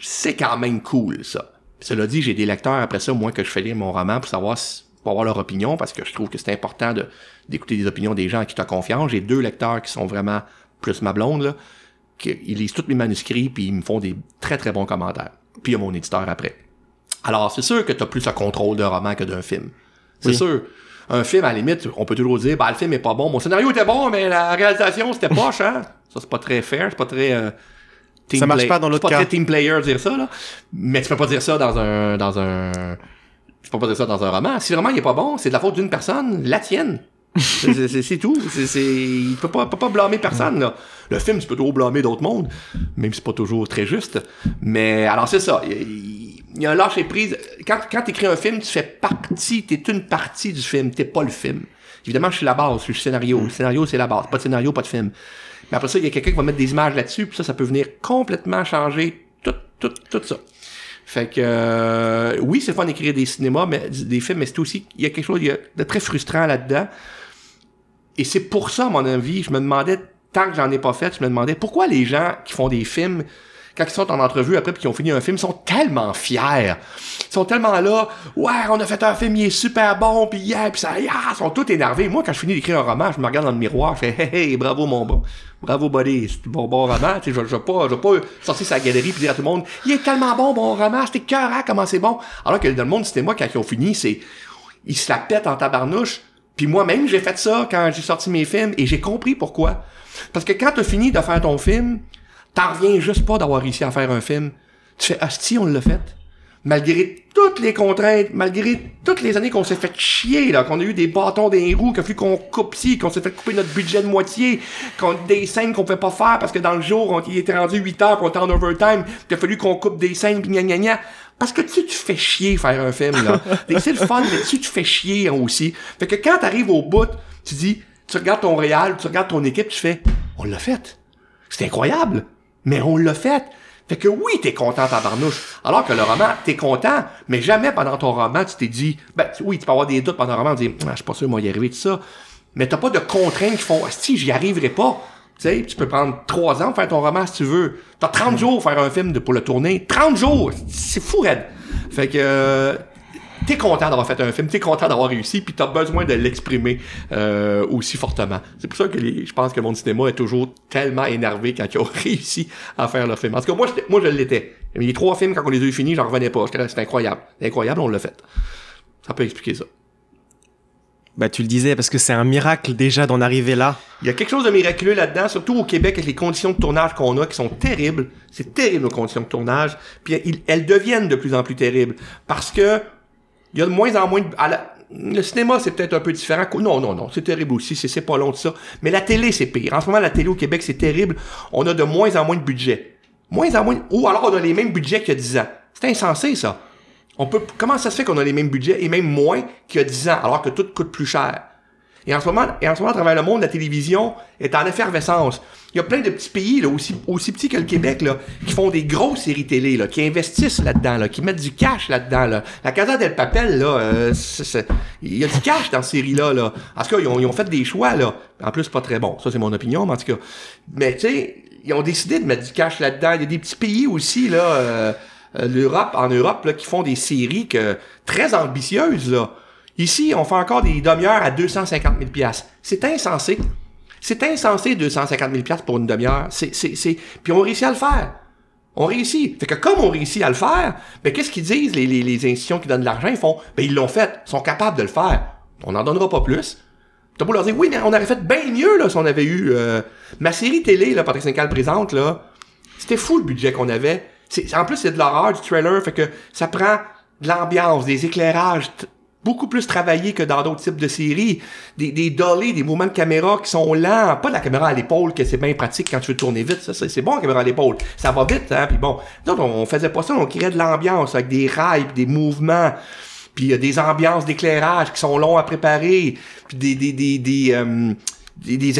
c'est quand même cool, ça. Cela dit, j'ai des lecteurs après ça, moi, que je fais lire mon roman pour savoir si pour avoir leur opinion, parce que je trouve que c'est important d'écouter des opinions des gens à qui tu as confiance. J'ai deux lecteurs qui sont vraiment plus ma blonde, là, qui, ils lisent tous mes manuscrits, puis ils me font des très très bons commentaires. Puis il y a mon éditeur après. Alors, c'est sûr que tu as plus le contrôle d'un roman que d'un film. C'est sûr. Un film, à la limite, on peut toujours dire, bah, le film est pas bon, mon scénario était bon, mais la réalisation, c'était poche, hein? Ça, c'est pas très fair, c'est pas très... Euh, ça pas dans C'est pas très team player dire ça, là. Mais tu peux pas dire ça dans un... Dans un tu peux pas dire ça dans un roman. Si vraiment il est pas bon, c'est de la faute d'une personne, la tienne. c'est tout. C'est, il peut pas, peut pas blâmer personne. Là. Le film, tu peux trop blâmer d'autres mondes, même si c'est pas toujours très juste. Mais alors c'est ça. Il, y a un lâcher prise. Quand, tu écris un film, tu fais partie, tu es une partie du film, t'es pas le film. Évidemment, je suis la base, je suis le scénario. Le scénario, c'est la base. Pas de scénario, pas de film. Mais après ça, il y a quelqu'un qui va mettre des images là-dessus, puis ça, ça peut venir complètement changer tout, tout, tout ça. Fait que euh, oui, c'est fun d'écrire des cinémas, mais des films, mais c'est aussi il y a quelque chose de très frustrant là-dedans. Et c'est pour ça, à mon avis, je me demandais tant que j'en ai pas fait, je me demandais pourquoi les gens qui font des films quand ils sont en entrevue après puis qu'ils ont fini un film, ils sont tellement fiers. Ils sont tellement là, ouais, on a fait un film, il est super bon, puis yeah, puis ça, yeah, ils sont tous énervés. Moi, quand je finis d'écrire un roman, je me regarde dans le miroir, je fais, hey, hey bravo mon bon, bravo buddy, c'est bon, bon roman. Je ne vais pas, pas sortir sa galerie puis dire à tout le monde, il est tellement bon, bon roman, c'était cœur, comment c'est bon. Alors que le monde c'était moi, quand ils ont fini, c'est, ils se la pètent en tabarnouche. Puis moi-même, j'ai fait ça quand j'ai sorti mes films et j'ai compris pourquoi. Parce que quand as fini de faire ton film, T'en reviens juste pas d'avoir réussi à faire un film. Tu fais, ah, si on l'a fait. Malgré toutes les contraintes, malgré toutes les années qu'on s'est fait chier, là, qu'on a eu des bâtons des roues, qu'il a fallu qu'on coupe ci, qu'on s'est fait couper notre budget de moitié, qu'on des scènes qu'on pouvait pas faire parce que dans le jour, on y était rendu 8 heures, qu'on était en overtime, qu'il a fallu qu'on coupe des scènes, pis gna gna gna. Parce que tu, tu fais chier faire un film, là. c'est le fun, mais tu, tu fais chier aussi. Fait que quand t'arrives au bout, tu dis, tu regardes ton réal, tu regardes ton équipe, tu fais, on l'a fait. C'est incroyable mais on l'a fait. Fait que oui, t'es content, barnouche. Alors que le roman, t'es content, mais jamais pendant ton roman, tu t'es dit, ben oui, tu peux avoir des doutes pendant le roman, tu dis, ah, je suis pas sûr, moi, y arriver, de ça. Mais t'as pas de contraintes qui font, ah, si j'y arriverai pas. Tu sais, tu peux prendre trois ans pour faire ton roman si tu veux. T'as 30 mm. jours pour faire un film de, pour le tourner. 30 jours! C'est fou, Red. Fait que, euh, t'es content d'avoir fait un film, t'es content d'avoir réussi, puis t'as besoin de l'exprimer euh, aussi fortement. C'est pour ça que je pense que mon cinéma est toujours tellement énervé quand ils ont réussi à faire leur film. Parce que cas, moi, moi je l'étais. Mais les trois films, quand on les a eu finis, j'en revenais pas. C'était incroyable. incroyable, on l'a fait. Ça peut expliquer ça. Bah, tu le disais, parce que c'est un miracle déjà d'en arriver là. Il y a quelque chose de miraculeux là-dedans, surtout au Québec avec les conditions de tournage qu'on a qui sont terribles. C'est terrible nos conditions de tournage. Puis elles deviennent de plus en plus terribles parce que il y a de moins en moins de... le cinéma, c'est peut-être un peu différent. Non, non, non, c'est terrible aussi, c'est pas long de ça. Mais la télé, c'est pire. En ce moment, la télé au Québec, c'est terrible. On a de moins en moins de budget. Moins en moins... Ou alors, on a les mêmes budgets qu'il y a 10 ans. C'est insensé, ça. On peut... Comment ça se fait qu'on a les mêmes budgets et même moins qu'il y a 10 ans, alors que tout coûte plus cher? Et en ce moment, et en ce à travers le monde, la télévision est en effervescence. Il y a plein de petits pays, là, aussi, aussi petits que le Québec, là, qui font des grosses séries télé, là, qui investissent là-dedans, là, qui mettent du cash là-dedans, là. La Casa del Papel, là, euh, il y a du cash dans ces séries-là, là. En tout cas, ils ont, fait des choix, là. En plus, pas très bons. Ça, c'est mon opinion, mais en tout Mais, tu sais, ils ont décidé de mettre du cash là-dedans. Il y a des petits pays aussi, là, euh, euh, l'Europe, en Europe, là, qui font des séries que, très ambitieuses, là. Ici, on fait encore des demi-heures à 250 000 C'est insensé. C'est insensé, 250 000 pour une demi-heure. C'est, c'est, Puis on réussit à le faire. On réussit. Fait que comme on réussit à le faire, ben qu'est-ce qu'ils disent les, les, les, institutions qui donnent de l'argent? Ils font, ben ils l'ont fait, ils sont capables de le faire. On n'en donnera pas plus. T'as beau leur dire, oui, mais on aurait fait bien mieux là, si on avait eu... Euh, ma série télé, là, Patrick Sincal présente, là, c'était fou le budget qu'on avait. En plus, c'est de l'horreur, du trailer, fait que ça prend de l'ambiance, des éclairages beaucoup plus travaillé que dans d'autres types de séries. Des, des des mouvements de caméra qui sont lents. Pas de la caméra à l'épaule, que c'est bien pratique quand tu veux tourner vite. Ça, c'est bon, la caméra à l'épaule. Ça va vite, hein. Puis bon, donc on faisait pas ça. On créait de l'ambiance avec des rails, des mouvements. Puis euh, des ambiances d'éclairage qui sont longs à préparer. Puis des, des, des, des, euh,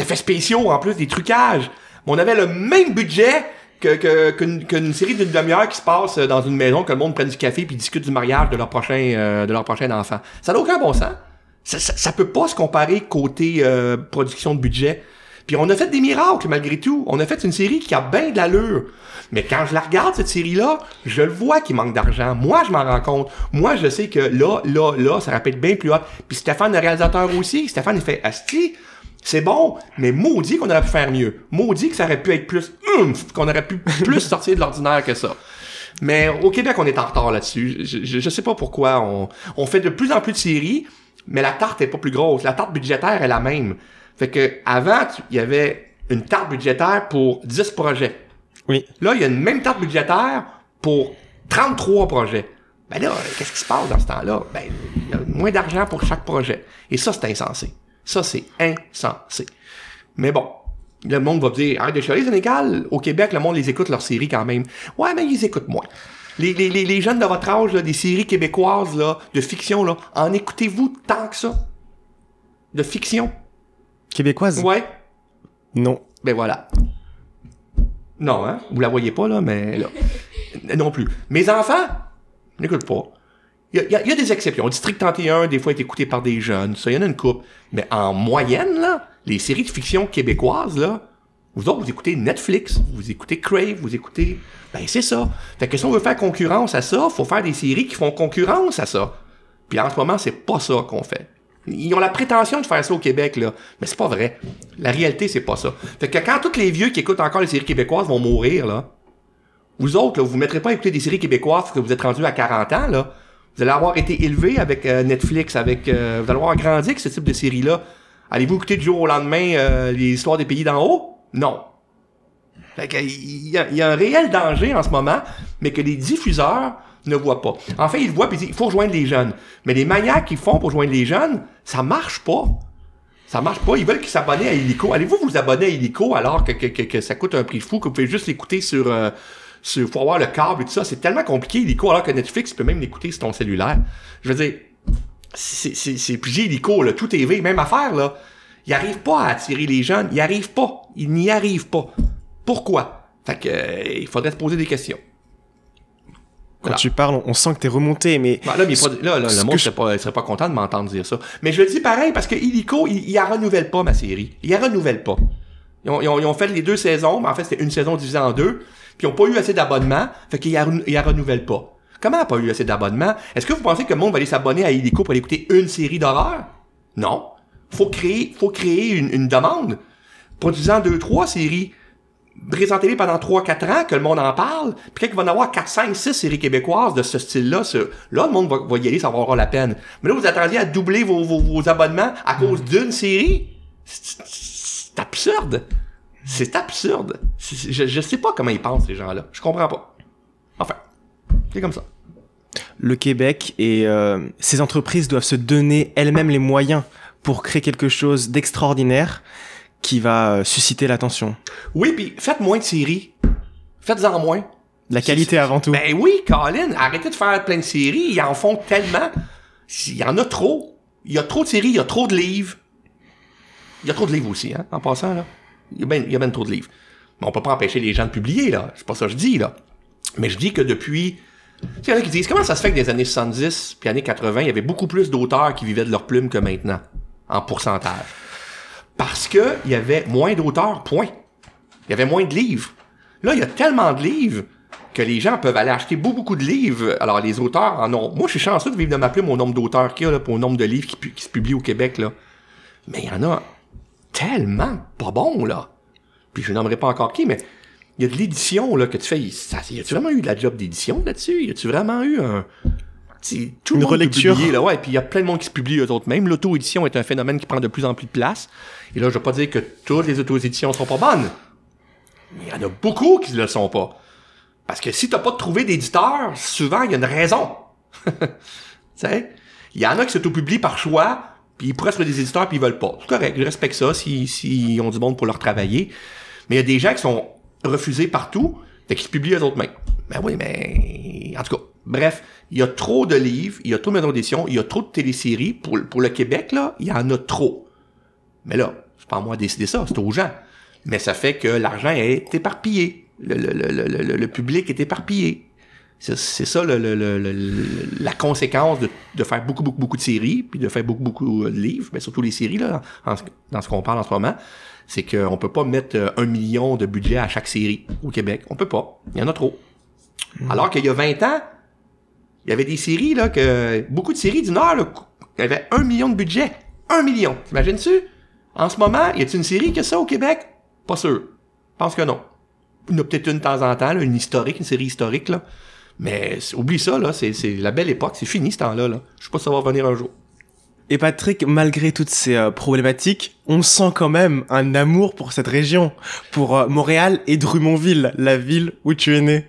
effets spéciaux, en plus, des trucages. on avait le même budget qu'une que, série d'une demi-heure qui se passe dans une maison, que le monde prenne du café puis discute du mariage de leur prochain, euh, de leur prochain enfant. Ça n'a aucun bon sens. Ça, ça, peut pas se comparer côté euh, production de budget. Puis on a fait des miracles malgré tout. On a fait une série qui a bien de l'allure. Mais quand je la regarde, cette série-là, je le vois qu'il manque d'argent. Moi, je m'en rends compte. Moi, je sais que là, là, là, ça rappelle bien plus haut. Puis Stéphane, le réalisateur aussi, Stéphane, il fait Asti, c'est bon, mais maudit qu'on aurait pu faire mieux. Maudit que ça aurait pu être plus qu'on aurait pu plus sortir de l'ordinaire que ça. Mais au Québec, on est en retard là-dessus. Je, je, sais pas pourquoi. On, fait de plus en plus de séries, mais la tarte est pas plus grosse. La tarte budgétaire est la même. Fait que avant, il y avait une tarte budgétaire pour 10 projets. Oui. Là, il y a une même tarte budgétaire pour 33 projets. Ben là, qu'est-ce qui se passe dans ce temps-là? Ben, il y a moins d'argent pour chaque projet. Et ça, c'est insensé. Ça, c'est insensé. Mais bon, le monde va dire, arrête de chialer, Sénégal. Au Québec, le monde les écoute leurs séries quand même. Ouais, mais ils écoutent moins. Les, jeunes de votre âge, des séries québécoises, de fiction, là, en écoutez-vous tant que ça? De fiction? Québécoise? Ouais. Non. Ben voilà. Non, hein? Vous la voyez pas, là, mais non plus. Mes enfants? N'écoute pas. Il y, a, des exceptions. Le District 31, des fois, est écouté par des jeunes. Ça, il y en a une coupe. Mais en moyenne, là, les séries de fiction québécoises, là, vous autres, vous écoutez Netflix, vous écoutez Crave, vous écoutez... Ben, c'est ça. Fait que si on veut faire concurrence à ça, faut faire des séries qui font concurrence à ça. Puis en ce moment, c'est pas ça qu'on fait. Ils ont la prétention de faire ça au Québec, là. Mais c'est pas vrai. La réalité, c'est pas ça. Fait que quand tous les vieux qui écoutent encore les séries québécoises vont mourir, là, vous autres, là, vous mettrez pas à écouter des séries québécoises parce que vous êtes rendus à 40 ans, là. Vous allez avoir été élevé avec euh, Netflix, avec euh, vous allez avoir grandi avec ce type de série-là. Allez-vous écouter du jour au lendemain euh, les histoires des pays d'en haut? Non. Fait il y, a, un réel danger en ce moment, mais que les diffuseurs ne voient pas. En fait, ils voient puis ils disent, il faut rejoindre les jeunes. Mais les manières qu'ils font pour joindre les jeunes, ça marche pas. Ça marche pas. Ils veulent qu'ils s'abonnent à Illico. Allez-vous vous abonner à Illico alors que, que, ça coûte un prix fou, que vous pouvez juste l'écouter sur il faut avoir le câble et tout ça. C'est tellement compliqué, Illico, alors que Netflix, peut même l'écouter sur ton cellulaire. Je veux dire, c'est plus illico. Tout là. Tout TV, même affaire, là. Il arrive pas à attirer les jeunes. Il n'y arrive pas. Il n'y arrive pas. Pourquoi? Fait que, euh, il faudrait se poser des questions. Quand tu parles, on sent que tu es remonté, mais... Ben là, le monde serait, pas, serait, pas, content de m'entendre dire ça. Mais je le dis pareil, parce que Illico, il, il renouvelle pas, ma série. Il ne renouvelle pas. Ils ont, fait les deux saisons, mais en fait, c'était une saison divisée en deux, puis ils n'ont pas eu assez d'abonnements, fait qu'ils la renouvellent pas. Comment ils n'ont pas eu assez d'abonnements? Est-ce que vous pensez que le monde va aller s'abonner à Illico pour aller écouter une série d'horreur? Non. Faut créer, faut créer une, une demande. Produisant deux, trois séries, présentez-les pendant trois, quatre ans, que le monde en parle, puis qu'il va en avoir 4, 5, six séries québécoises de ce style-là, là, le monde va, y aller, ça va avoir la peine. Mais là, vous attendiez à doubler vos, vos abonnements à cause mm. d'une série? C'est absurde. C'est absurde. Je, sais pas comment ils pensent, ces gens-là. Je comprends pas. Enfin, c'est comme ça. Le Québec et ces euh, ses entreprises doivent se donner elles-mêmes les moyens pour créer quelque chose d'extraordinaire qui va euh, susciter l'attention. Oui, puis faites moins de séries. Faites-en moins. La qualité avant tout. Ben oui, Colin, arrêtez de faire plein de séries. Ils en font tellement. Il y en a trop. Il y a trop de séries, il y a trop de livres. Il y a trop de livres aussi, hein, en passant, là. Il y a bien ben trop de livres. Mais on peut pas empêcher les gens de publier, là. C'est pas ça que je dis, là. Mais je dis que depuis. Il y en a qui disent comment ça se fait que des années 70 puis années 80, il y avait beaucoup plus d'auteurs qui vivaient de leur plume que maintenant, en pourcentage. Parce que il y avait moins d'auteurs, point. Il y avait moins de livres. Là, il y a tellement de livres que les gens peuvent aller acheter beaucoup, beaucoup de livres. Alors, les auteurs en ont. Moi, je suis chanceux de vivre de ma plume au nombre d'auteurs qu'il y a, là, pour au nombre de livres qui, qui se publient au Québec, là. Mais il y en a tellement pas bon, là. Puis je n'aimerais pas encore qui, mais il y a de l'édition, là, que tu fais. Ça, y a-tu vraiment eu de la job d'édition là-dessus? Y a-tu vraiment eu un. tout le monde Publié, là, ouais, puis il y a plein de monde qui se publie eux autres même. L'auto-édition est un phénomène qui prend de plus en plus de place. Et là, je ne vais pas dire que toutes les auto-éditions sont pas bonnes. Mais il y en a beaucoup qui ne le sont pas. Parce que si t'as pas trouvé d'éditeur, souvent, il y a une raison. tu sais? Il y en a qui s'auto-publient par choix, puis ils pourraient des éditeurs, puis ils veulent pas. C'est correct, je respecte ça, s'ils si, ont du monde pour leur travailler. Mais il y a des gens qui sont refusés partout, et qui se publient à d'autres mains. Mais ben oui, mais... En tout cas, bref, il y a trop de livres, il y a trop de maisons d'édition, il y a trop de téléséries. Pour, pour le Québec, là, il y en a trop. Mais là, c'est pas à moi de décider ça, c'est aux gens. Mais ça fait que l'argent est éparpillé. Le, le, le, le, public est éparpillé. C'est ça la conséquence de, faire beaucoup, beaucoup, beaucoup de séries, puis de faire beaucoup, beaucoup de livres, mais ben, surtout les séries, là, dans ce qu'on parle en ce moment, c'est qu'on ne peut pas mettre euh, un million de budget à chaque série au Québec. On peut pas. Il y en a trop. Hmm. Alors qu'il y a 20 ans, il y avait des séries, là, que beaucoup de séries du Nord, là, avaient un million de budget. Un million. T'imagines-tu? En ce moment, y a t une série que ça au Québec? Pas sûr. Je pense que non. Il y en a peut-être une de temps en temps, une historique, une série historique, là. Mais oublie ça, là, c'est la belle époque, c'est fini ce temps-là. Je sais pas si ça va revenir un jour. Et Patrick, malgré toutes ces euh, problématiques, on sent quand même un amour pour cette région, pour euh, Montréal et Drummondville, la ville où tu es né.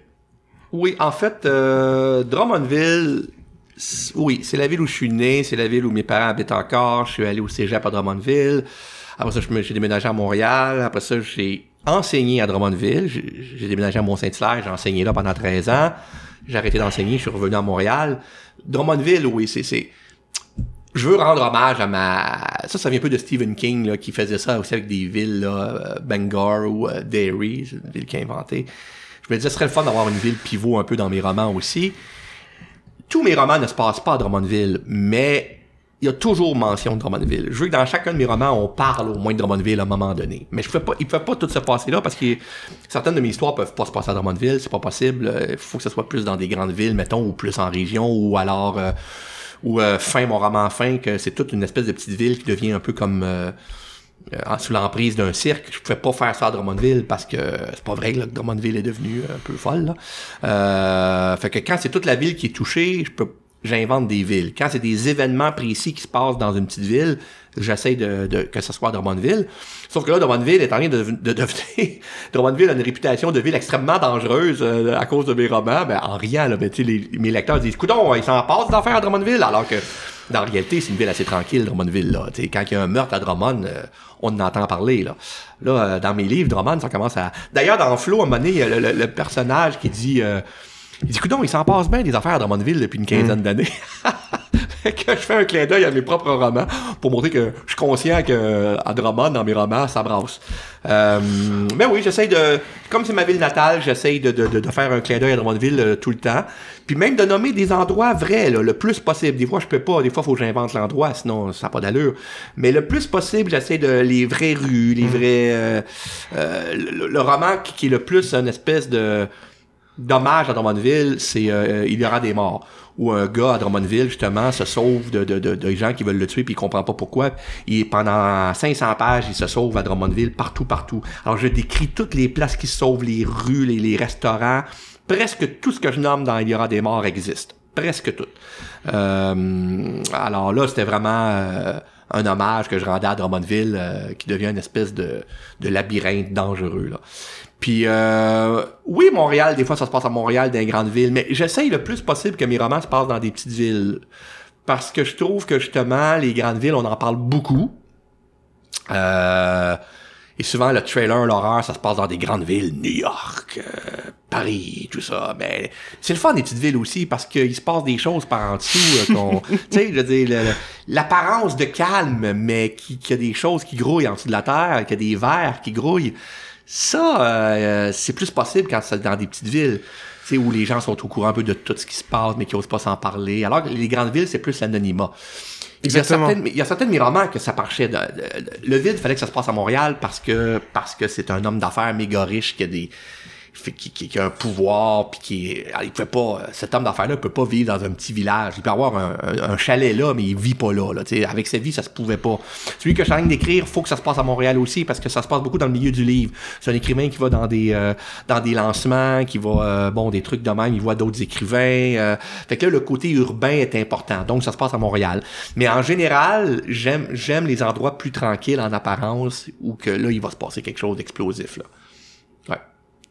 Oui, en fait, euh, Drummondville, oui, c'est la ville où je suis né, c'est la ville où mes parents habitent encore. Je suis allé au cégep à Drummondville. Après ça, j'ai déménagé à Montréal. Après ça, j'ai enseigné à Drummondville. J'ai déménagé à Mont-Saint-Hilaire, j'ai enseigné là pendant 13 ans j'ai arrêté d'enseigner, je suis revenu à Montréal. Drummondville, oui, c'est je veux rendre hommage à ma. Ça, ça vient un peu de Stephen King, là, qui faisait ça aussi avec des villes, là, euh, Bangor ou euh, Derry, Derry, une ville qu'il a inventée. Je me disais, ce serait le fun d'avoir une ville pivot un peu dans mes romans aussi. Tous mes romans ne se passent pas à Drummondville, mais il y a toujours mention de Drummondville. Je veux que dans chacun de mes romans, on parle au moins de Drummondville à un moment donné. Mais je peux pas, il ne pas tout se passer là parce que certaines de mes histoires peuvent pas se passer à Drummondville, c'est pas possible. Euh, il faut que ce soit plus dans des grandes villes, mettons, ou plus en région, ou alors, euh, ou euh, fin, mon roman fin, que c'est toute une espèce de petite ville qui devient un peu comme sous l'emprise d'un cirque. Je pouvais pas faire ça à Drummondville parce que c'est pas vrai là, que Drummondville est devenue un peu folle. Là. fait que quand c'est toute la ville qui est touchée, je peux j'invente des villes. Quand c'est des événements précis qui se passent dans une petite ville, j'essaie de, que ce soit Drummondville. Sauf que là, Drummondville est en train de, devenir... Drummondville a une réputation de ville extrêmement dangereuse euh, à cause de mes romans. Ben, en rien, là, les, mes lecteurs disent « Coudon, ils s'en passent d'affaires à Drummondville! » Alors que, dans la réalité, c'est une ville assez tranquille, Drummondville. Là. quand il y a un meurtre à Drummond, euh, on en entend parler. Là, là euh, dans mes livres, Drummond, ça commence à... D'ailleurs, dans Flo, à un a le personnage qui dit... Il dit, non il s'en passe bien des affaires à Drummondville depuis une quinzaine mm. d'années. que je fais un clin d'œil à mes propres romans pour montrer que je suis conscient que à Drummond, dans mes romans, ça brasse. Euh, mais oui, j'essaye de, comme c'est ma ville natale, j'essaye de, de, de, faire un clin d'œil à Drummondville euh, tout le temps. Puis même de nommer des endroits vrais, là, le plus possible. Des fois, je peux pas. Des fois, faut que j'invente l'endroit, sinon ça n'a pas d'allure. Mais le plus possible, j'essaie de les vraies rues, les mm. vrais. Euh, le, roman qui, est le plus une espèce de dommage à Drummondville, c'est euh, euh, il y aura des morts. Ou un gars à Drummondville, justement, se sauve de, de, de, gens qui veulent le tuer puis il comprend pas pourquoi. Et pendant 500 pages, il se sauve à Drummondville partout, partout. Alors, je décris toutes les places qui se sauvent, les rues, les, les restaurants. Presque tout ce que je nomme dans Il y aura des morts existe. Presque tout. Euh, alors là, c'était vraiment... un hommage que je rendais à Drummondville qui devient une espèce de, de labyrinthe dangereux. Là. Puis euh, oui, Montréal, des fois ça se passe à Montréal, dans les grandes villes, mais j'essaye le plus possible que mes romans se passent dans des petites villes. Parce que je trouve que justement, les grandes villes, on en parle beaucoup. Euh, et souvent, le trailer, l'horreur, ça se passe dans des grandes villes, New York, euh, Paris, tout ça. Mais c'est le fun des petites villes aussi, parce qu'il se passe des choses par en dessous. Euh, qu'on, tu sais, je veux dire, l'apparence de calme, mais qu'il y a des choses qui grouillent en dessous de la terre, qu'il y a des vers qui grouillent. Ça, euh, c'est plus possible quand c'est dans des petites villes où les gens sont au courant un peu de tout ce qui se passe, mais qui n'osent pas s'en parler. Alors les grandes villes, c'est plus l'anonymat. Il y, a certaines, il y que ça marchait. De, le vide, il fallait que ça se passe à Montréal parce que parce que c'est un homme d'affaires méga riche qui a des qui, a un pouvoir, puis qui ah, il pouvait pas, euh, cet homme d'affaires-là peut pas vivre dans un petit village. Il peut avoir un, un, chalet là, mais il vit pas là. là avec sa vie, ça se pouvait pas. Celui que je suis en train d'écrire, faut que ça se passe à Montréal aussi, parce que ça se passe beaucoup dans le milieu du livre. C'est un écrivain qui va dans des euh, dans des lancements, qui va euh, bon des trucs de même, il voit d'autres écrivains. fait que là, le côté urbain est important, donc ça se passe à Montréal. Mais en général, j'aime j'aime les endroits plus tranquilles en apparence, où que là, il va se passer quelque chose d'explosif là.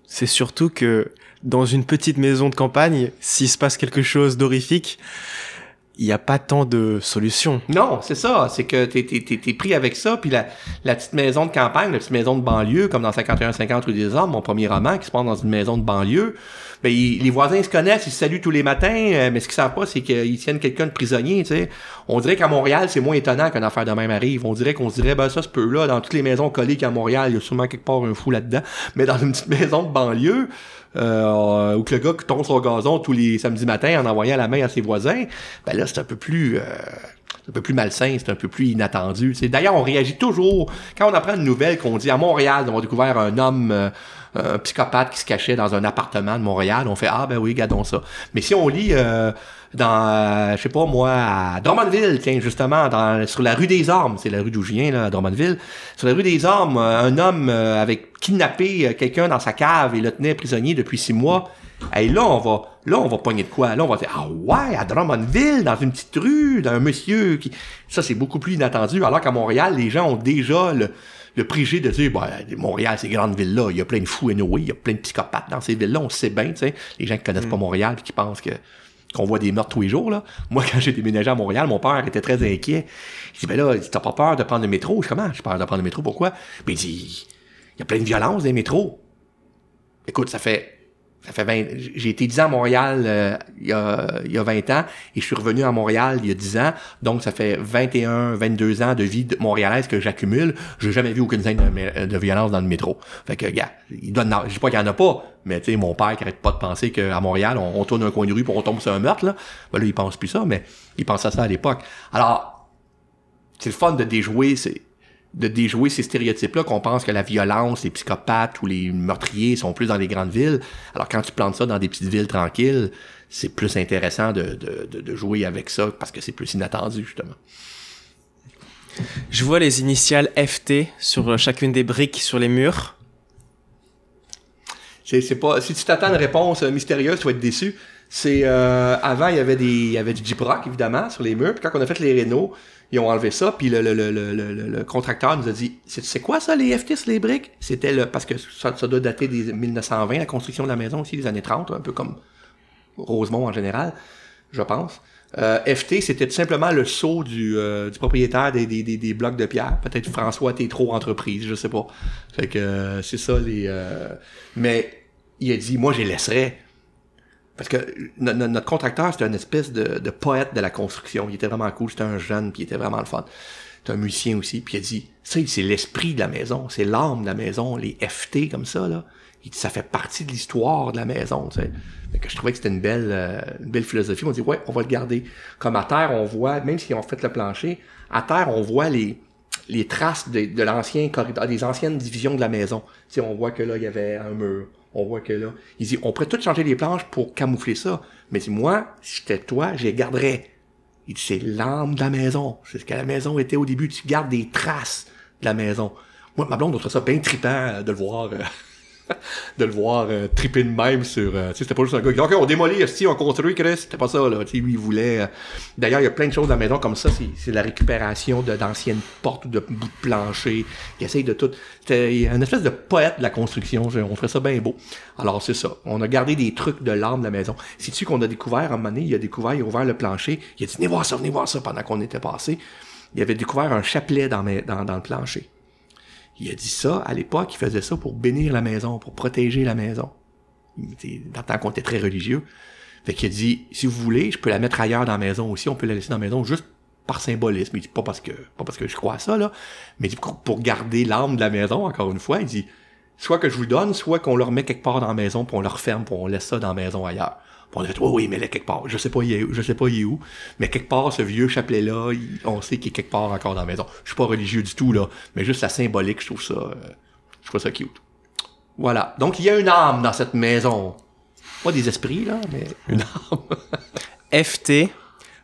C'est surtout que dans une petite maison de campagne, s'il se passe quelque chose d'horrifique, il n'y a pas tant de solutions. Non, c'est ça. C'est que t'es, t'es, t'es, pris avec ça. Puis la, la petite maison de campagne, la petite maison de banlieue, comme dans 51-50 ou des ans, mon premier roman, qui se passe dans une maison de banlieue, ben, les voisins se connaissent, ils se saluent tous les matins, euh, mais ce qu'ils savent pas, c'est qu'ils tiennent quelqu'un de prisonnier, tu sais. On dirait qu'à Montréal, c'est moins étonnant qu'une affaire de même arrive. On dirait qu'on se dirait, ben, ça se peut là, dans toutes les maisons collées qu'à Montréal, il y a sûrement quelque part un fou là-dedans. Mais dans une petite maison de banlieue, euh, que le gars tombe sur le gazon tous les samedis matins en envoyant la main à ses voisins, ben là, c'est un peu plus... Euh, un peu plus malsain, c'est un peu plus inattendu. D'ailleurs, on réagit toujours quand on apprend une nouvelle qu'on dit à Montréal, on a découvert un homme euh, euh, un psychopathe qui se cachait dans un appartement de Montréal, on fait ah ben oui, gardons ça. Mais si on lit euh, dans, euh, je sais pas moi, à Drummondville, tiens, justement, dans, sur la rue des armes c'est la rue d'où là, à Drummondville, sur la rue des armes un homme avait kidnappé quelqu'un dans sa cave et le tenait prisonnier depuis six mois. Et là, on va, là, on va pogner de quoi? Là, on va dire, ah ouais, à Drummondville, dans une petite rue, d'un monsieur qui, ça, c'est beaucoup plus inattendu, alors qu'à Montréal, les gens ont déjà le, le préjugé de dire, bah, Montréal, ces grandes villes-là, il y a plein de fous anyway, il y a plein de psychopathes dans ces villes-là, on sait bien, tu sais, les gens qui connaissent pas hmm. Montréal et qui pensent que qu'on voit des meurtres tous les jours. Là. Moi, quand j'ai déménagé à Montréal, mon père était très inquiet. Il dit, ben là, t'as pas peur de prendre le métro? Je comment? J'ai peur de prendre le métro, pourquoi? Ben, il dit, il y a plein de violence dans les métros. Écoute, ça fait ça fait j'ai été 10 ans à Montréal euh, il, y a, il y a 20 ans et je suis revenu à Montréal il y a 10 ans. Donc, ça fait 21, 22 ans de vie montréalaise que j'accumule. J'ai jamais vu aucune scène euh, de, violence dans le métro. Fait que, gars, il donne, je dis pas qu'il y en a pas, mais tu sais, mon père qui arrête pas de penser qu'à Montréal, on, tourne un coin de rue pour on tombe sur un meurtre, là. Ben là, il pense plus ça, mais il pensait à ça à l'époque. Alors, c'est le fun de déjouer, c'est, de déjouer ces stéréotypes-là qu'on pense que la violence, les psychopathes ou les meurtriers sont plus dans les grandes villes. Alors quand tu plantes ça dans des petites villes tranquilles, c'est plus intéressant de, de, de, jouer avec ça parce que c'est plus inattendu justement. Je vois les initiales FT sur euh, chacune des briques sur les murs. C'est, pas, si tu t'attends à une réponse euh, mystérieuse, tu vas être déçu. C'est euh, avant il y avait des il y avait du évidemment sur les murs. Puis quand on a fait les rénaux, ils ont enlevé ça, puis le, le, le, le contracteur nous a dit c'est quoi ça, les FT les briques C'était le. Parce que ça, ça, doit dater des 1920, la construction de la maison aussi, des années 30, un peu comme Rosemont en général, je pense. Euh, FT, c'était tout simplement le sceau du, euh, du propriétaire des, des, des, blocs de pierre. Peut-être François trop Entreprise, je sais pas. Fait que euh, c'est ça les. Mais il a dit Moi, je les laisserai. Parce que notre contracteur, c'était une espèce de, poète de la construction. Il était vraiment cool, c'était un jeune, puis il était vraiment le fun. C'était un musicien aussi, puis il a dit, ça, c'est l'esprit de la maison, c'est l'âme de la maison, les FT comme ça, là. Il dit, ça fait partie de l'histoire de la maison, Fait que je trouvais que c'était une belle, euh, belle philosophie. On dit, ouais, on va le garder. Comme à terre, on voit, même si on fait le plancher, à terre, on voit les, les traces de, l'ancien corridor, des anciennes divisions de la maison. Tu on voit que là, il y avait un mur on voit que là, il dit, on pourrait tout changer les planches pour camoufler ça. Mais si moi, si j'étais toi, je les garderais. Il dit, c'est l'âme de la maison. C'est ce que la maison était au début. Tu gardes des traces de la maison. Moi, ma blonde, on serait ça bien trippant euh, de le voir. Euh, de le voir euh, triper de même sur. Euh, tu sais, c'était pas juste un gars on démolit, si on construit, Chris. C'était pas ça, là. Tu sais, il voulait. Euh, d'ailleurs, il y a plein de choses dans la maison comme ça. C'est la récupération d'anciennes portes ou de bouts de plancher. Il essaye de tout. C'était une espèce de poète de la construction. on ferait ça bien beau. Alors, c'est ça. On a gardé des trucs de l'âme de la maison. C'est-tu qu'on a découvert, en un il a découvert, il a ouvert le plancher. Il a dit Venez voir ça, venez voir ça pendant qu'on était passé. Il avait découvert un chapelet dans le plancher. Il a dit ça, à l'époque, il faisait ça pour bénir la maison, pour protéger la maison. Dans le temps qu'on était très religieux. Fait qu'il a dit, si vous voulez, je peux la mettre ailleurs dans la maison aussi, on peut la laisser dans la maison juste par symbolisme. Il dit, pas parce que, pas parce que je crois à ça, là, mais pour garder l'âme de la maison, encore une fois, il dit, soit que je vous donne, soit qu'on leur met quelque part dans la maison, puis on le referme, puis on laisse ça dans la maison ailleurs. Puis on dit, oui, mais là, quelque part, je sais pas, où, je sais pas, il est où, mais quelque part, ce vieux chapelet-là, on sait qu'il est quelque part encore dans la maison. Je suis pas religieux du tout, là, mais juste la symbolique, je trouve ça, euh, je trouve ça cute. Voilà. Donc, il y a une âme dans cette maison. Pas des esprits, là, mais une âme. FT,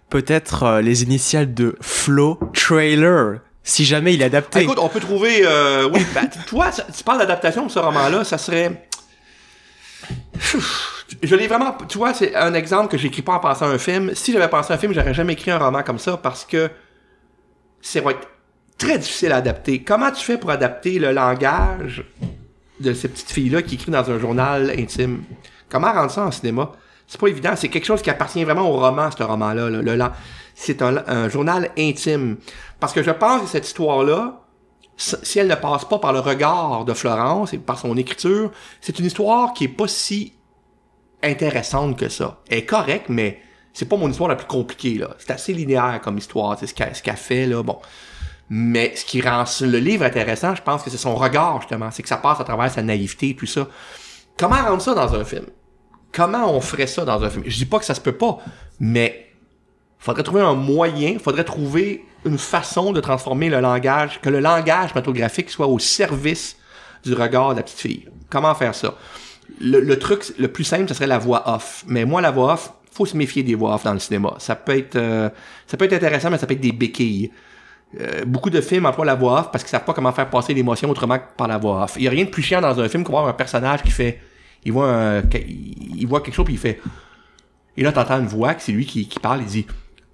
peut-être euh, les initiales de Flow Trailer si jamais il est adapté. écoute, on peut trouver. Euh, oui, ben, toi, tu parles d'adaptation de ce roman-là, ça serait. Je l'ai vraiment. Tu vois, c'est un exemple que j'écris pas en pensant à un film. Si j'avais pensé à un film, j'aurais jamais écrit un roman comme ça parce que c'est être très difficile à adapter. Comment tu fais pour adapter le langage de cette petite fille-là qui écrit dans un journal intime Comment rendre ça en cinéma c'est pas évident. C'est quelque chose qui appartient vraiment au roman, ce roman-là. Là, le, c'est un, journal intime. Parce que je pense que cette histoire-là, si elle ne passe pas par le regard de Florence et par son écriture, c'est une histoire qui est pas si intéressante que ça. Elle est correcte, mais c'est pas mon histoire la plus compliquée, là. C'est assez linéaire comme histoire, c'est ce qu'elle qu fait, là, bon. Mais ce qui rend le livre intéressant, je pense que c'est son regard, justement. C'est que ça passe à travers sa naïveté et tout ça. Comment rendre ça dans un film? Comment on ferait ça dans un film? Je dis pas que ça se peut pas, mais faudrait trouver un moyen, faudrait trouver une façon de transformer le langage, que le langage cinématographique soit au service du regard de la petite fille. Comment faire ça? Le, truc le plus simple, ce serait la voix off. Mais moi, la voix off, faut se méfier des voix off dans le cinéma. Ça peut être, euh, ça peut être intéressant, mais ça peut être des béquilles. Euh, beaucoup de films emploient la voix off parce qu'ils savent pas comment faire passer l'émotion autrement que par la voix off. Il y a rien de plus chiant dans un film que un personnage qui fait il voit, il voit quelque chose, puis il fait. Et là, t'entends une voix, c'est lui qui, parle, il dit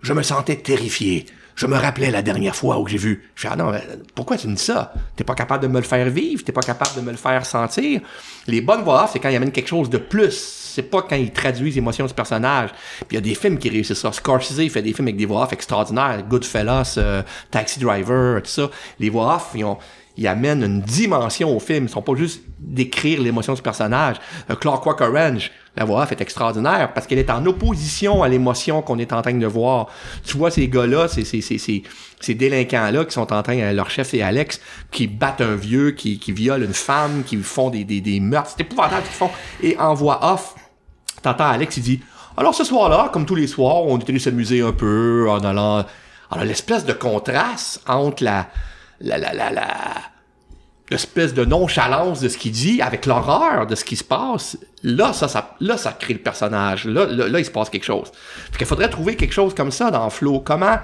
Je me sentais terrifié. Je me rappelais la dernière fois où j'ai vu. Je fais Ah non, pourquoi tu me dis ça T'es pas capable de me le faire vivre, t'es pas capable de me le faire sentir. Les bonnes voix off, c'est quand ils amènent quelque chose de plus. C'est pas quand ils traduisent l'émotion du personnage. Puis il y a des films qui réussissent ça. Scorsese fait des films avec des voix off extraordinaires. Goodfellas, euh, Taxi Driver, tout ça. Les voix off, ils ont. Il amène une dimension au film. Ils sont pas juste décrire l'émotion du personnage. Euh, Clark Walker Range, la voix off est extraordinaire parce qu'elle est en opposition à l'émotion qu'on est en train de voir. Tu vois ces gars-là, ces, délinquants-là qui sont en train, euh, leur chef c'est Alex, qui battent un vieux, qui, qui violent une femme, qui font des, des, des meurtres. C'est épouvantable ce qu'ils font. Et en voix off, t'entends Alex, il dit alors ce soir-là, comme tous les soirs, on est allé s'amuser un peu en allant. Alors l'espèce de contraste entre la, la, la, la, la l'espèce de nonchalance de ce qu'il dit, avec l'horreur de ce qui se passe, là, ça, ça, là, ça crée le personnage. Là, là, il se passe quelque chose. Fait qu'il faudrait trouver quelque chose comme ça dans Flo. Comment,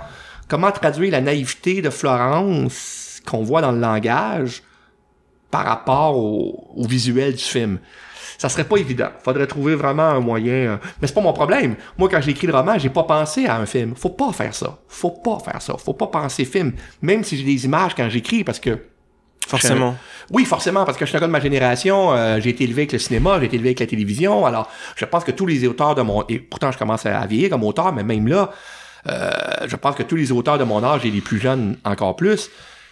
traduire la naïveté de Florence qu'on voit dans le langage par rapport au visuel du film? ça serait pas évident. Faudrait trouver vraiment un moyen. Euh, mais c'est pas mon problème. Moi, quand j'ai écrit le roman, j'ai pas pensé à un film. Faut pas faire ça. Faut pas faire ça. Faut pas penser film. Même si j'ai des images quand j'écris, parce que Forcément. Oui, forcément, parce que je suis un gars de ma génération, euh, j'ai été élevé avec le cinéma, j'ai été élevé avec la télévision, alors je pense que tous les auteurs de mon... Et pourtant, je commence à vieillir comme auteur, mais même là, euh, je pense que tous les auteurs de mon âge et les plus jeunes encore plus,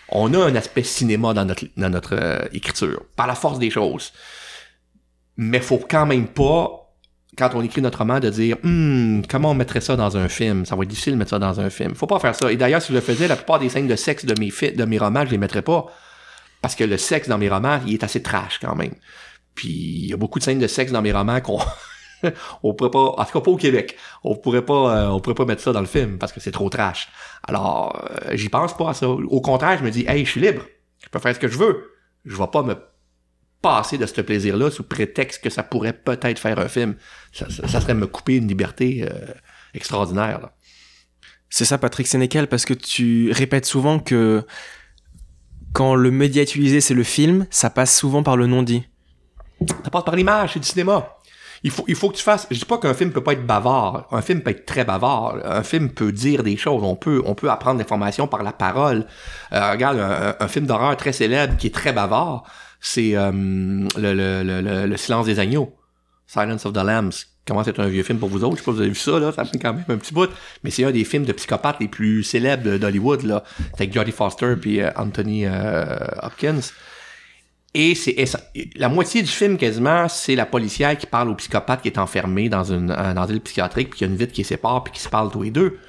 on a un aspect cinéma dans notre, écriture, par la force des choses mais faut quand même pas quand on écrit notre roman, de dire hmm, comment on mettrait ça dans un film Ça va être difficile de mettre ça dans un film. Faut pas faire ça. Et d'ailleurs, si je le faisais, la plupart des scènes de sexe de mes, de mes romans, je les mettrais pas. Parce que le sexe dans mes romans, il est assez trash quand même. Puis il y a beaucoup de scènes de sexe dans mes romans qu'on on pourrait pas, en tout cas pas au Québec, on pourrait pas, euh, on pourrait pas mettre ça dans le film parce que c'est trop trash. Alors, euh, j'y pense pas à ça. Au contraire, je me dis, hey, je suis libre, je peux faire ce que je veux, je vais pas me passer de ce plaisir-là sous prétexte que ça pourrait peut-être faire un film. Ça, serait me couper une liberté euh, extraordinaire. C'est ça, Patrick Sénécal, parce que tu répètes souvent que quand le média utilisé, c'est le film, ça passe souvent par le non-dit. Ça passe par l'image, c'est du cinéma. Il faut, que tu fasses. Je dis pas qu'un film peut pas être bavard. Un film peut être très bavard. Un film peut dire des choses. On peut, on peut apprendre l'information par la parole. Euh, regarde un film d'horreur très célèbre qui est très bavard c'est euh, le, Silence des Agneaux, Silence of the Lambs. Comment c'est un vieux film pour vous autres? Je sais pas si vous avez vu ça, là. Ça fait quand même un petit bout. Mais c'est un des films de psychopathes les plus célèbres d'Hollywood, là. avec Jodie Foster puis euh, Anthony euh, Hopkins. Et c'est la moitié du film quasiment, c'est la policière qui parle au psychopathe qui est enfermé dans une un asile psychiatrique, puis qu'il y a une vitre qui sépare, puis qui se parle tous les deux.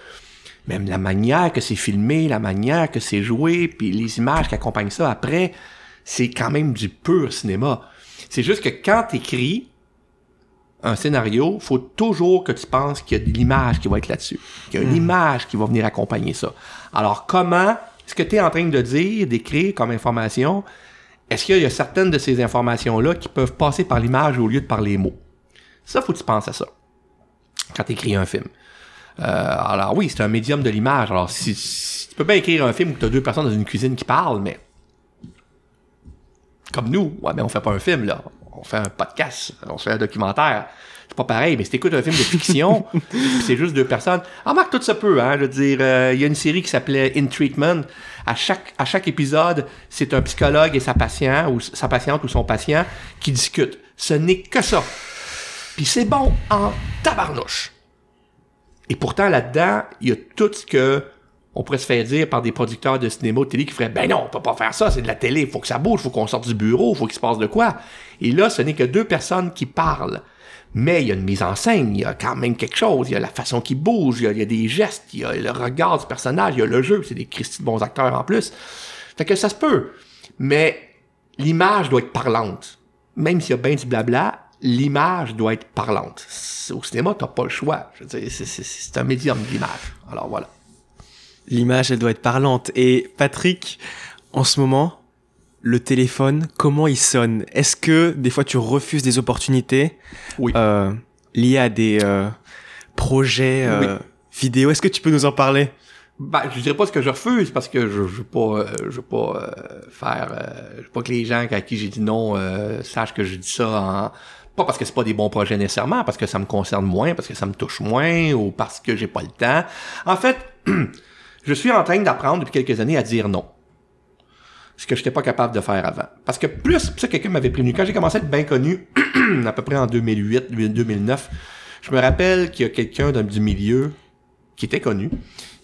Même la manière que c'est filmé, la manière que c'est joué, puis les images qui accompagnent ça après, c'est quand même du pur cinéma. C'est juste que quand t'écris un scénario, faut toujours que tu penses qu'il y a de l'image qui va être là-dessus, qu'il y a une hmm. image qui va venir accompagner ça. Alors comment ce que tu es en train de dire, d'écrire comme information, est-ce qu'il y, a certaines de ces informations-là qui peuvent passer par l'image au lieu de par les mots? Ça, faut que tu penses à ça quand tu écris un film. Euh, alors oui, c'est un médium de l'image. Alors si, tu peux pas écrire un film où tu as deux personnes dans une cuisine qui parlent, mais comme nous, ouais, mais on fait pas un film, là. On fait un podcast, on fait un documentaire. C'est pas pareil, mais si t'écoutes un film de fiction, c'est juste deux personnes. En ah, marque, tout ça peut, hein. Je veux dire, euh, il y a une série qui s'appelait In Treatment. À chaque, à chaque épisode, c'est un psychologue et sa patient, ou sa patiente ou son patient qui discutent. Ce n'est que ça. Puis c'est bon en tabarnouche. Et pourtant, là-dedans, il y a tout ce que on pourrait se faire dire par des producteurs de cinéma ou de télé qui feraient Ben non, on peut pas faire ça, c'est de la télé, il faut que ça bouge, il faut qu'on sorte du bureau, il faut qu'il se passe de quoi. Et là, ce n'est que deux personnes qui parlent. Mais il y a une mise en scène, il y a quand même quelque chose, il y a la façon qui bouge, il y, a, des gestes, il y a le regard du personnage, il y a le jeu, c'est des Christy de bons acteurs en plus. Fait que ça se peut. Mais l'image doit être parlante. Même s'il y a bien du blabla, l'image doit être parlante. Au cinéma, t'as pas le choix. c'est un médium d'image. Alors voilà l'image, elle doit être parlante. Et Patrick, en ce moment, le téléphone, comment il sonne Est-ce que des fois tu refuses des opportunités oui. euh, liées à des euh, projets euh, vidéo Est-ce que tu peux nous en parler bah, je dirais pas ce que je refuse parce que je, je veux pas, euh, je veux pas faire, je veux pas que les gens à qui j'ai dit non sachent que je dis ça pas parce que c'est pas des bons projets nécessairement, parce que ça me concerne moins, parce que ça me touche moins ou parce que j'ai pas le temps. En fait, je suis en train d'apprendre depuis quelques années à dire non. Ce que je n'étais pas capable de faire avant. Parce que plus, ça, quelqu'un m'avait prévenu. Quand j'ai commencé à être bien connu, à peu près en 2008, 2009, je me rappelle qu'il y a quelqu'un du milieu qui était connu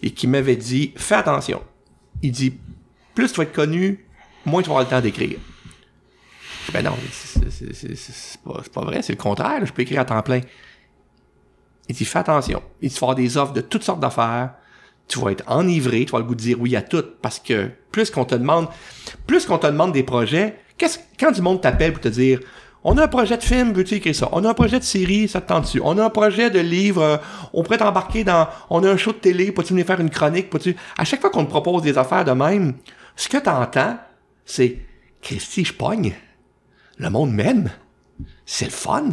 et qui m'avait dit Fais attention. Il dit Plus tu vas être connu, moins tu vas avoir le temps d'écrire. Ben non, c'est pas, vrai, c'est le contraire, je peux écrire à temps plein. Il dit Fais attention. Il dit Tu des offres de toutes sortes d'affaires tu vas être enivré, tu vas le goût de dire oui à tout, parce que plus qu'on te demande, plus qu'on te demande des projets, qu'est-ce, quand du monde t'appelle pour te dire, on a un projet de film, veux-tu écrire ça? On a un projet de série, ça te tente-tu? On a un projet de livre, euh, on pourrait t'embarquer dans, on a un show de télé, peux-tu venir faire une chronique, peux-tu... À chaque fois qu'on te propose des affaires de même, ce que tu entends, c'est, Christy, je pogne. Le monde m'aime. C'est le fun.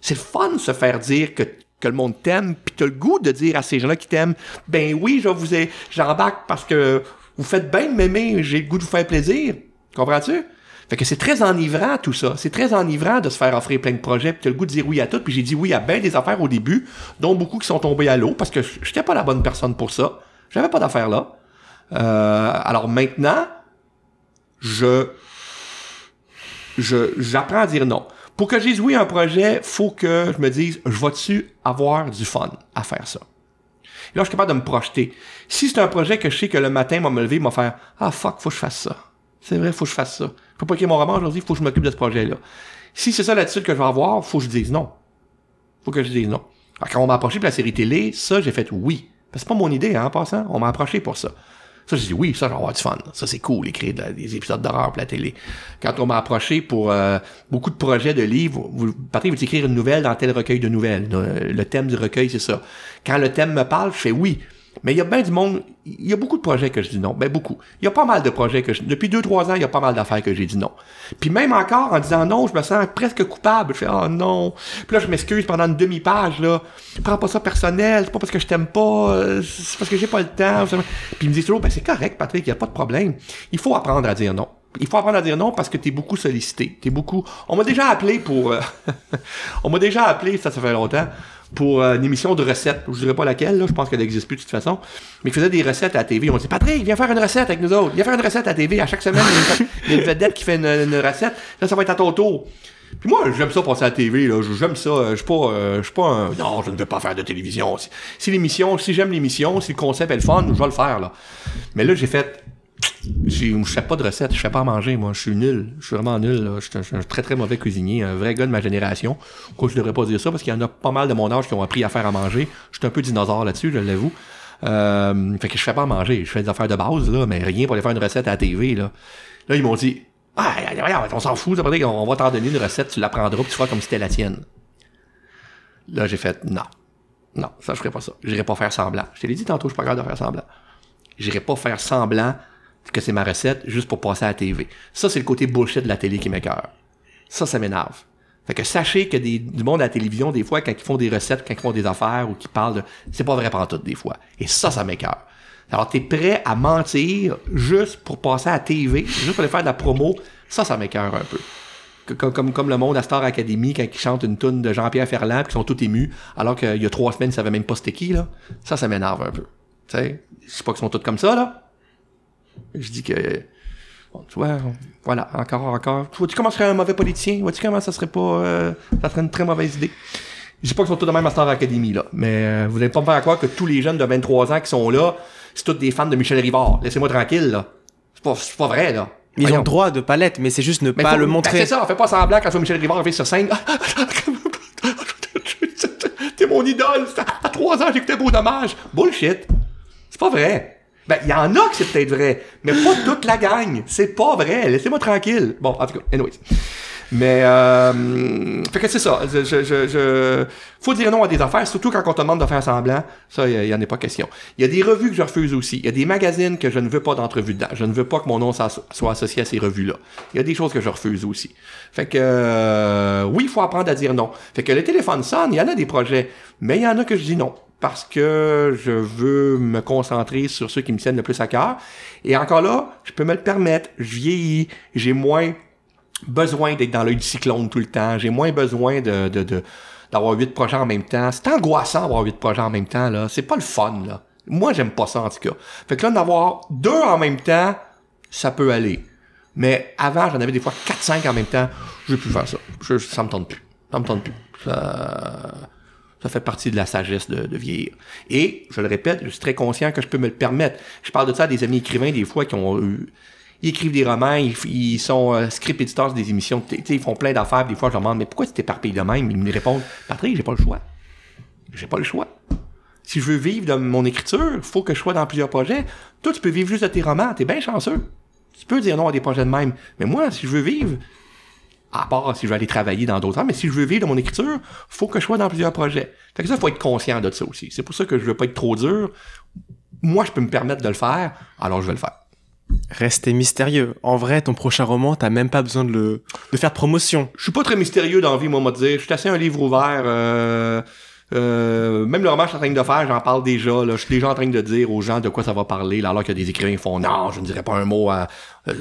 C'est le fun de se faire dire que que le monde t'aime, puis t'as le goût de dire à ces gens-là qui t'aiment, ben oui, je vous ai, j'embarque parce que vous faites bien de m'aimer, j'ai le goût de vous faire plaisir. Comprends-tu? Fait que c'est très enivrant tout ça. C'est très enivrant de se faire offrir plein de projets, puis t'as le goût de dire oui à tout, puis j'ai dit oui à bien des affaires au début, dont beaucoup qui sont tombés à l'eau parce que j'étais pas la bonne personne pour ça. J'avais pas d'affaires là. Euh, alors maintenant, je je j'apprends à dire non. Pour que je dise oui à un projet, faut que je me dise, je vais-tu avoir du fun à faire ça? Et là, je suis capable de me projeter. Si c'est un projet que je sais que le matin, va me lever, m'a faire, ah fuck, faut que je fasse ça. C'est vrai, faut que je fasse ça. Je peux pas écrire mon roman aujourd'hui, faut que je m'occupe de ce projet-là. Si c'est ça l'attitude que je vais avoir, faut que je dise non. Faut que je dise non. Alors, quand on m'a approché pour la série télé, ça, j'ai fait oui. C'est pas mon idée, hein, en passant. On m'a approché pour ça. Ça, j'ai dit oui, ça, va du fun. Ça, c'est cool, écrire des épisodes d'horreur pour la télé. Quand on m'a approché pour euh, beaucoup de projets de livres, vous, partez, vous écrire une nouvelle dans tel recueil de nouvelles. le thème du recueil, c'est ça. Quand le thème me parle, je fais oui. Mais il y a bien du monde, il y a beaucoup de projets que je dis non, ben beaucoup. Il y a pas mal de projets que je, depuis deux, trois ans, il y a pas mal d'affaires que j'ai dit non. Puis même encore, en disant non, je me sens presque coupable. Je fais, oh non. Puis là, je m'excuse pendant une demi-page, là. Prends pas ça personnel, c'est pas parce que je t'aime pas, euh, c'est parce que j'ai pas le temps. Puis il me dit toujours, ben c'est correct, Patrick, il y a pas de problème. Il faut apprendre à dire non il faut apprendre à dire non parce que t'es beaucoup sollicité. T'es beaucoup. On m'a déjà appelé pour. Euh, on m'a déjà appelé, ça, ça fait longtemps pour euh, une émission de recettes. Je dirais pas laquelle, là, je pense qu'elle n'existe plus de toute façon, mais qui faisait des recettes à la TV. On disait, Patrick, viens faire une recette avec nous autres. Viens faire une recette à TV. À chaque semaine, il y a une, vedette qui fait une, recette. Là, ça va être à ton tour. Puis moi, j'aime ça passer à TV, là. J'aime ça. Euh, je pas, euh, je pas un... Non, je ne veux pas faire de télévision. Si, si l'émission, si j'aime l'émission, si le concept est le fun, je vais le faire, là. Mais là, j'ai fait, je ne sais pas de recette, je ne sais pas à manger, moi. Je suis nul. Je suis vraiment nul. Je, suis un très, très mauvais cuisinier, un vrai gars de ma génération. Quoi, je ne devrais pas dire ça parce qu'il y en a pas mal de mon âge qui ont appris à faire à manger. Je suis un peu dinosaure là-dessus, je l'avoue. Euh, fait que je fais pas à manger. Je fais des affaires de base, là, mais rien pour aller faire une recette à la TV, là. ils m'ont dit, ah, on s'en fout, ça qu'on va t'en donner une recette, tu la prendras tu feras comme si c'était la tienne. Là, j'ai fait, non. Non, ça, je ferai pas ça. J'irai pas faire semblant. Je te l'ai dit tantôt, je suis pas capable de faire semblant. J'irai pas faire semblant que c'est ma recette juste pour passer à la TV. Ça, c'est le côté bullshit de la télé qui m'écœure. Ça, ça m'énerve. Fait que sachez que du monde à la télévision, des fois, quand ils font des recettes, quand ils font des affaires ou qu'ils parlent, de, c'est pas vrai pendant tout, des fois. Et ça, ça m'écœure. Alors, t'es prêt à mentir juste pour passer à la TV, juste pour aller faire de la promo. Ça, ça m'écœure un peu. Comme, comme, le monde à Star Academy quand ils chantent une toune de Jean-Pierre Ferland puis sont tous émus, alors qu'il y a trois semaines, ils savaient même pas c'était qui, là. Ça, ça m'énerve un peu. Tu sais, je sais pas qu'ils sont tous comme ça, là. Je dis que, tu vois, voilà, encore, encore. Tu vois comment un mauvais politicien? Vois-tu comment ça serait pas, euh, ça serait une très mauvaise idée? Je dis pas qu'ils sont tous de même à Star Academy, là, mais euh, vous n'allez pas me faire croire que tous les jeunes de 23 ans qui sont là, c'est tous des fans de Michel Rivard. Laissez-moi tranquille, là. C'est pas, pas vrai, là. Ils ont le droit de palette, mais c'est juste ne pas le montrer. Ben, c'est ça, fais pas semblant quand Michel Rivard arrive sur scène. T'es mon idole, à 3 ans j'écoutais Beau Dommage. Bullshit. C'est pas vrai. Ben, il y en a que c'est peut-être vrai, mais pas toute la gang. C'est pas vrai. Laissez-moi tranquille. Bon, en tout cas, anyways. Mais, euh, fait que c'est ça. Je, faut dire non à des affaires, surtout quand on te demande de faire semblant. Ça, il n'y en a pas question. Il y a des revues que je refuse aussi. Il y a des magazines que je ne veux pas d'entrevues dedans. Je ne veux pas que mon nom soit associé à ces revues-là. Il y a des choses que je refuse aussi. Fait que, euh, oui, il faut apprendre à dire non. Fait que le téléphone sonne, il y en a des projets, mais il y en a que je dis non parce que je veux me concentrer sur ceux qui me tiennent le plus à cœur. Et encore là, je peux me le permettre. Je vieillis, j'ai moins besoin d'être dans l'œil du cyclone tout le temps. J'ai moins besoin d'avoir huit projets en même temps. C'est angoissant d'avoir huit projets en même temps, là. C'est pas le fun, là. Moi, j'aime pas ça, en tout cas. Fait que là, d'avoir deux en même temps, ça peut aller. Mais avant, j'en avais des fois 4-5 en même temps. Je ne vais plus faire ça. Je, ne me tente plus. Ça me tente plus. Ça... Ça fait partie de la sagesse de, vieillir. Et, je le répète, je suis très conscient que je peux me le permettre. Je parle de ça à des amis écrivains, des fois, qui ont eu... Ils écrivent des romans, ils, sont euh, script éditeurs des émissions, ils font plein d'affaires. Des fois, je leur demande, mais pourquoi tu t'éparpilles de même? Ils me répondent, Patrick, j'ai pas le choix. J'ai pas le choix. Si je veux vivre de mon écriture, il faut que je sois dans plusieurs projets. Toi, tu peux vivre juste de tes romans, t'es bien chanceux. Tu peux dire non à des projets de même. Mais moi, si je veux vivre, à part si je vais aller travailler dans d'autres mais si je veux vivre de mon écriture, faut que je sois dans plusieurs projets. Fait que ça, faut être conscient de ça aussi. C'est pour ça que je veux pas être trop dur. Moi, je peux me permettre de le faire, alors je vais le faire. Restez mystérieux. En vrai, ton prochain roman, t'as même pas besoin de le faire de promotion. Je suis pas très mystérieux dans la vie, moi, moi, dire. Je suis assez un livre ouvert. Euh, euh, même le roman que je suis en train de faire, j'en parle déjà. Là. Je suis déjà en train de dire aux gens de quoi ça va parler, là, alors qu'il y a des écrivains qui font non, je ne dirais pas un mot, euh,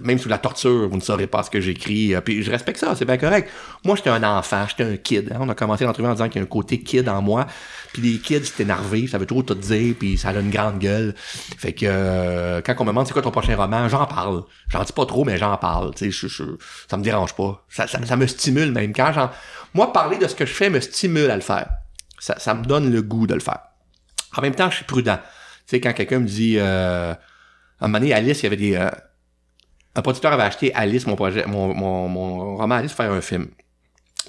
même sous la torture, vous ne saurez pas ce que j'écris. Euh, puis je respecte ça, c'est bien correct. Moi, j'étais un enfant, j'étais un kid. Hein. On a commencé l'entrevue en disant qu'il y a un côté kid en moi. Puis les kids, c'est énervé, ça veut trop tout dire, puis ça a une grande gueule. Fait que quand on me demande c'est quoi ton prochain roman, j'en parle. J'en dis pas trop, mais j'en parle. ça me dérange pas. Ça, me stimule même. Quand j'en... Moi, parler de ce que je fais me stimule à le faire ça, me donne le goût de le faire. En même temps, je suis prudent. Tu sais, quand quelqu'un me dit, euh, à un moment donné, Alice, il y avait des, euh, un producteur avait acheté Alice, mon projet, mon, roman Alice, faire un film.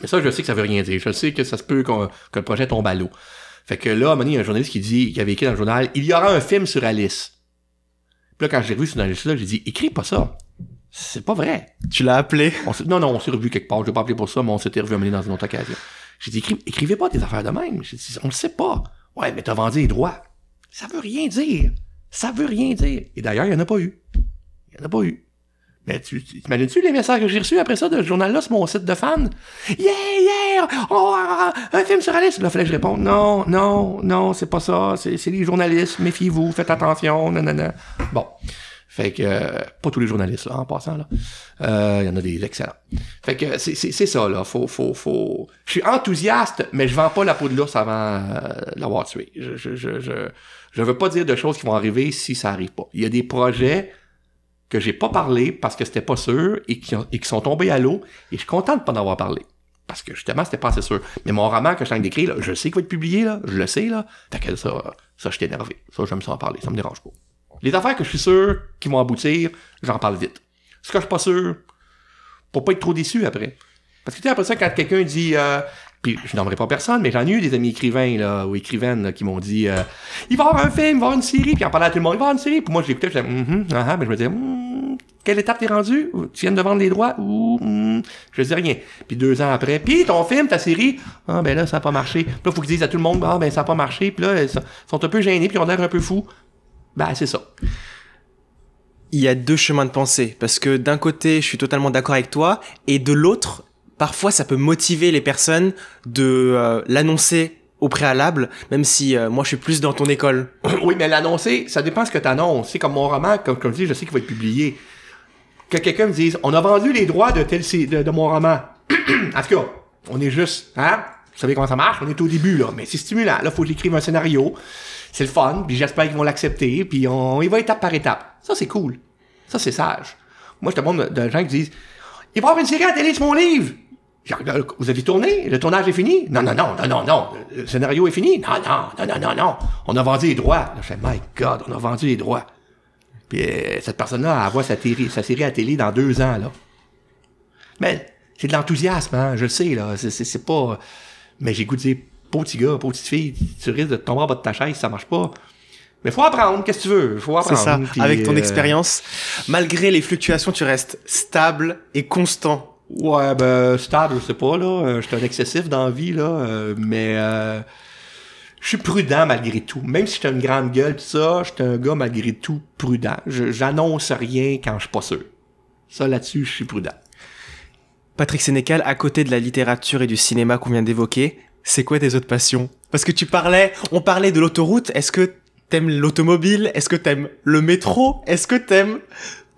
Mais ça, je sais que ça veut rien dire. Je sais que ça se peut que le projet tombe à l'eau. Fait que là, à un moment il y a un journaliste qui dit, qui avait écrit dans le journal, il y aura un film sur Alice. Puis là, quand j'ai vu ce journaliste-là, j'ai dit, écris pas ça. C'est pas vrai. Tu l'as appelé? On non, non, on s'est revu quelque part. Je l'ai pas appelé pour ça, mais on s'était revu amené dans une autre occasion. J'ai dit, écrivez pas des affaires de même. on le sait pas. Ouais, mais t'as vendu les droits. Ça veut rien dire. Ça veut rien dire. Et d'ailleurs, il y en a pas eu. Il y en a pas eu. Mais tu t'imagines-tu les messages que j'ai reçus après ça de ce journal-là sur mon site de fans? Yeah, yeah! Oh, ah, ah, ah, un film sur Alice! Là, fallait que je réponde. Non, non, non, c'est pas ça. C'est les journalistes. Méfiez-vous, faites attention. Bon. Fait que, euh, pas tous les journalistes, là, en passant, là. Euh, il y en a des excellents. Fait que, c'est, ça, là. Faut, faut, faut... Je suis enthousiaste, mais je vends pas la peau de l'ours avant euh, l'avoir tué. Je, je, je, je, veux pas dire de choses qui vont arriver si ça arrive pas. Il y a des projets que j'ai pas parlé parce que c'était pas sûr et qui, qui sont tombés à l'eau, et je suis content de pas en avoir parlé. Parce que justement, c'était pas assez sûr. Mais mon roman que je t'en d'écrire, là, je sais qu'il va être publié, là, je le sais, là. T'inquiète, ça, ça, je suis énervé. Ça, me sens en parler, ça me dérange pas. Les affaires que je suis sûr qui vont aboutir, j'en parle vite. Ce que je suis pas sûr, pour pas être trop déçu après. Parce que tu sais, après ça, quand quelqu'un dit euh, puis je nommerai pas personne, mais j'en ai eu des amis écrivains ou écrivaines qui m'ont dit euh, Il va avoir un film, il va avoir une série, puis en parler à tout le monde, il va y avoir une série. Puis moi, je l'écoutais, je disais mm-hmm, ah, ah. mais je me disais hmm, Quelle étape t'es rendu Tu viens de vendre les droits ou hmm? Je dis rien. Puis deux ans après, puis ton film, ta série, ah ben là, ça n'a pas marché. là, faut qu'ils disent à tout le monde Ah ben ça n'a pas marché, puis là, ils sont un peu gênés, puis ils ont l'air un peu fous. Bah, c'est ça. Il y a deux chemins de pensée, parce que d'un côté, je suis totalement d'accord avec toi, et de l'autre, parfois, ça peut motiver les personnes de euh, l'annoncer au préalable, même si euh, moi je suis plus dans ton école. Oui, mais l'annoncer, ça dépend ce que tu annonces. C'est comme mon roman, comme, je dis, je sais qu'il va être publié. Que quelqu'un me dise, on a vendu les droits de, tel, de, de mon roman. en tout on est juste, hein? Vous savez comment ça marche? On est au début, là. Mais c'est stimulant. Là, faut que j'écrive un scénario c'est le fun, puis j'espère qu'ils vont l'accepter, puis on, y va étape par étape. Ça, c'est cool. Ça, c'est sage. Moi, je te demande de gens qui disent Il va avoir une série à télé sur mon livre. Vous avez tourné? Le tournage est fini? Non, non, non, non, non, non. Le scénario est fini? Non, non, non, non, non, non. On a vendu les droits. je my God, on a vendu les droits. Puis euh, cette personne-là, elle voit sa, sa série à télé dans deux ans, là. Mais c'est de l'enthousiasme, hein, je le sais, là. C'est, pas... Mais j'ai goûté pauvre petit gars, petite fille, tu risques de tomber en bas de ta chaise, ça marche pas. Mais faut apprendre, qu'est-ce que tu veux? Faut apprendre. C'est ça. Avec ton euh, expérience, malgré les fluctuations, tu restes stable et constant. Ouais, ben, stable, je sais pas, là. Euh, j'étais un excessif dans vie, là. Euh, mais, je suis prudent malgré tout. Même si j'étais une grande gueule, tout ça, j'étais un gars malgré tout prudent. J'annonce rien quand je suis pas sûr. Ça, là-dessus, je suis prudent. Patrick Sénécal, à côté de la littérature et du cinéma qu'on vient d'évoquer, c'est quoi tes autres passions Parce que tu parlais, on parlait de l'autoroute. Est-ce que t'aimes l'automobile Est-ce que t'aimes le métro Est-ce que t'aimes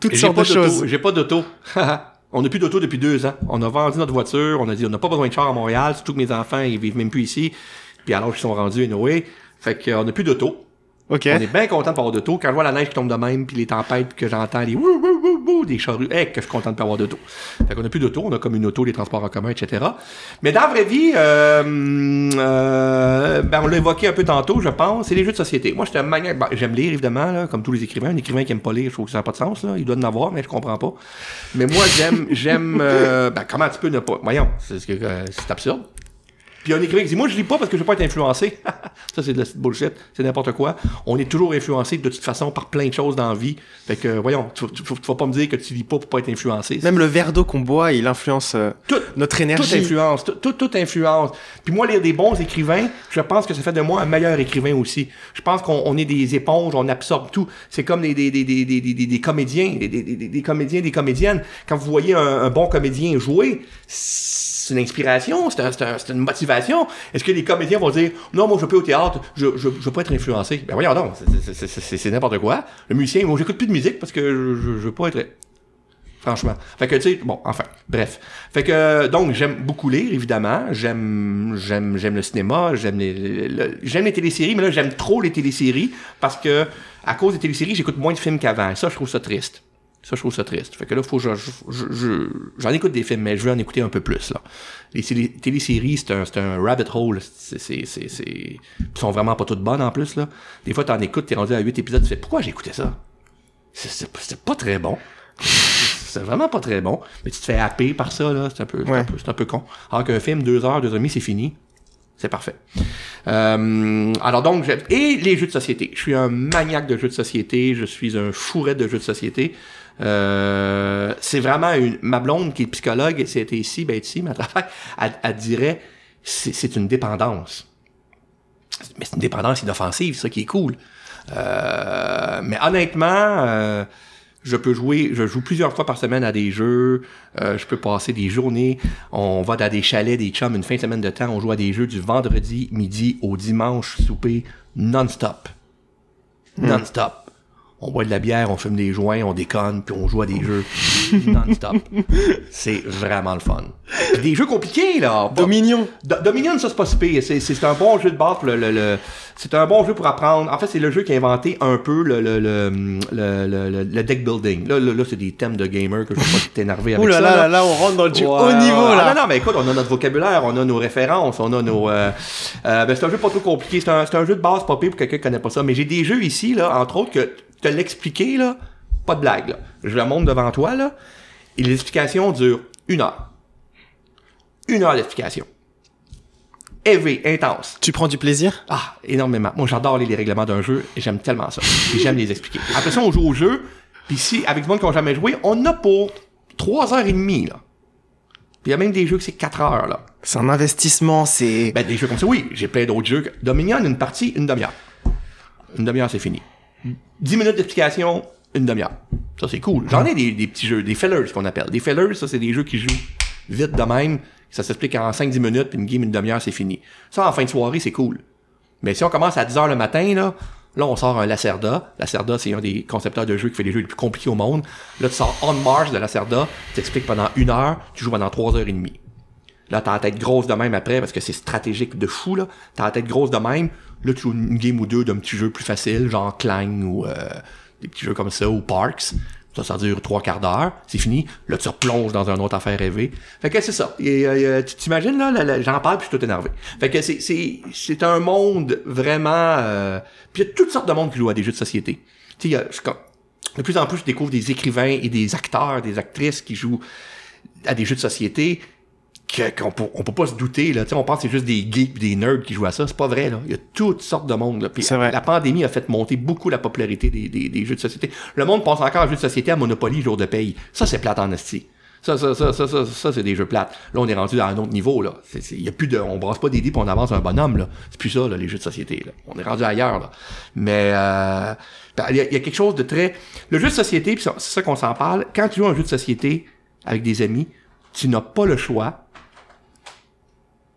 toutes sortes de choses J'ai pas d'auto. on n'a plus d'auto depuis deux ans. On a vendu notre voiture. On a dit on n'a pas besoin de char à Montréal. Surtout que mes enfants ils vivent même plus ici. Puis alors ils sont rendus Noé. Fait qu'on n'a plus d'auto. On est bien content de pas avoir de Quand je vois la neige qui tombe de même, puis les tempêtes, que j'entends les wouh wouh, des charrues, Eh que je suis content de pas avoir de taux. Fait qu'on a plus d'auto, on a comme une auto, les transports en commun, etc. Mais dans la vraie vie, euh, euh, ben on l'a évoqué un peu tantôt, je pense, c'est les jeux de société. Moi, j'étais un ben, magnat. J'aime lire, évidemment, là, comme tous les écrivains. Un écrivain qui aime pas lire, je trouve que ça n'a pas de sens. Là. Il doit en avoir, mais je comprends pas. Mais moi, j'aime, j'aime. Euh, ben, comment tu peux ne pas. Voyons, c'est euh, absurde. Puis un écrivain qui dit Moi, je lis pas parce que je veux pas être influencé. ça, c'est de la bullshit. C'est n'importe quoi. On est toujours influencé de toute façon par plein de choses dans la vie. Fait que, voyons, tu, vas pas me dire que tu lis pas pour pas être influencé. Même le verre d'eau qu'on boit, il influence euh, notre énergie. Toute influence. Tout, tout, toute influence. Puis moi, lire des bons écrivains, je pense que ça fait de moi un meilleur écrivain aussi. Je pense qu'on est des éponges, on absorbe tout. C'est comme des, des, des, des comédiens, des, comédiens, des comédiennes. Quand vous voyez un, un bon comédien jouer, c'est une inspiration, c'est une motivation. Est-ce que les comédiens vont dire non, moi je plus au théâtre, je, je, veux pas être influencé Ben voyons donc, c'est n'importe quoi. Le musicien, moi j'écoute plus de musique parce que je, veux pas être franchement. Fait que tu sais, bon, enfin, bref. Fait que donc j'aime beaucoup lire évidemment, j'aime j'aime j'aime le cinéma, j'aime les, les téléséries, mais là j'aime trop les téléséries parce que à cause des téléséries, j'écoute moins de films qu'avant. ça, je trouve ça triste. Ça, je trouve ça triste. Fait que là, faut j'en je, je, écoute des films, mais je veux en écouter un peu plus. Là. Les, téléséries, c'est un, un, rabbit hole. C'est, sont vraiment pas toutes bonnes en plus. Là. Des fois, t'en écoutes, t'es rendu à 8 épisodes, tu fais pourquoi j'ai écouté ça? c'est pas très bon. C'est vraiment pas très bon. Mais tu te fais happer par ça, là. C'est un peu, un, con. Alors qu'un film, deux heures, deux heures et c'est fini. C'est parfait. Euh, alors donc, et les jeux de société. Je suis un maniaque de jeux de société. Je suis un fourret de jeux de société. Euh, c'est vraiment une, ma blonde qui est psychologue, et c'était ici, ben ici, elle, elle, dirait, c'est une dépendance. Mais c'est une dépendance inoffensive, ça qui est cool. Euh, mais honnêtement, euh, je peux jouer, je joue plusieurs fois par semaine à des jeux, je peux passer des journées, on va dans des chalets, des chums, une fin de semaine de temps, on joue à des jeux du vendredi midi au dimanche souper non-stop. Non-stop on boit de la bière, on fume des joints, on déconne, puis on joue à des jeux non-stop. c'est vraiment le fun. des jeux compliqués, là. Dominion. Dominion, ça, c'est pas si pire. C'est un bon jeu de base. Le, C'est un bon jeu pour apprendre. En fait, c'est le jeu qui a inventé un peu le, le, deck building. Là, là, là c'est des thèmes de gamer que je veux pas t'énerver avec Ouh là Là, là, là, on rentre dans du haut niveau, là. Ah, non, non, mais écoute, on a notre vocabulaire, on a nos références, on a nos... Euh, euh, ben, c'est un jeu pas trop compliqué. C'est un, un, jeu de base pas pour quelqu'un qui connaît pas ça. Mais j'ai des jeux ici, là, entre autres, que l'expliquer, là, pas de blague, Je la montre devant toi, là. Et l'explication dure une heure. Une heure d'explication. Every, intense. Tu prends du plaisir? Ah, énormément. Moi, j'adore les, les règlements d'un jeu et j'aime tellement ça. j'aime les expliquer. Après ça, on joue au jeu. Puis si, avec du monde qui n'a jamais joué, on a pour trois heures et demie, là. il y a même des jeux que c'est 4 heures, là. C'est un investissement, c'est... Ben, des jeux comme ça, oui. J'ai plein d'autres jeux. Dominion, une partie, une demi-heure. Une demi-heure, c'est fini. 10 minutes d'explication, une demi-heure. Ça, c'est cool. J'en ai des, petits jeux, des fellers qu'on appelle. Des fellers, ça, c'est des jeux qui jouent vite de même. Ça s'explique en 5-10 minutes, puis une game, une demi-heure, c'est fini. Ça, en fin de soirée, c'est cool. Mais si on commence à 10 heures le matin, là, là, on sort un Lacerda. Lacerda, c'est un des concepteurs de jeux qui fait les jeux les plus compliqués au monde. Là, tu sors On Mars de Lacerda, tu t'expliques pendant une heure, tu joues pendant 3 heures et demie. Là, t'as la tête grosse de même après, parce que c'est stratégique de fou, là. T'as la tête grosse de même. Là, tu joues une game ou deux d'un petit jeu plus facile, genre Clang ou euh, des petits jeux comme ça, ou Parks. Ça, ça dure trois quarts d'heure. C'est fini. Là, tu replonges dans un autre affaire rêvée. Fait que c'est ça. Et, euh, euh, tu t'imagines, là, j'en parle puis je suis tout énervé. Fait que c'est, c'est, c'est un monde vraiment... Puis il y a toutes sortes de monde qui joue à des jeux de société. Tu sais, de plus en plus, je découvre des écrivains et des acteurs, des actrices qui jouent à des jeux de société qu'on peut, on peut pas se douter là, on pense que c'est juste des geeks, des nerds qui jouent à ça, c'est pas vrai là. Il y a toutes sortes de monde là. la pandémie a fait monter beaucoup la popularité des, jeux de société. Le monde pense encore à jeux de société à Monopoly jour de paye. Ça c'est plate en esti. Ça ça ça ça ça, c'est des jeux plates. Là on est rendu à un autre niveau là. Il y a plus de on brasse pas des dés on avance un bonhomme là. C'est plus ça les jeux de société là. On est rendu ailleurs là. Mais euh, ben, il y, a quelque chose de très le jeu de société, c'est ça qu'on s'en parle, quand tu joues un jeu de société avec des amis, tu n'as pas le choix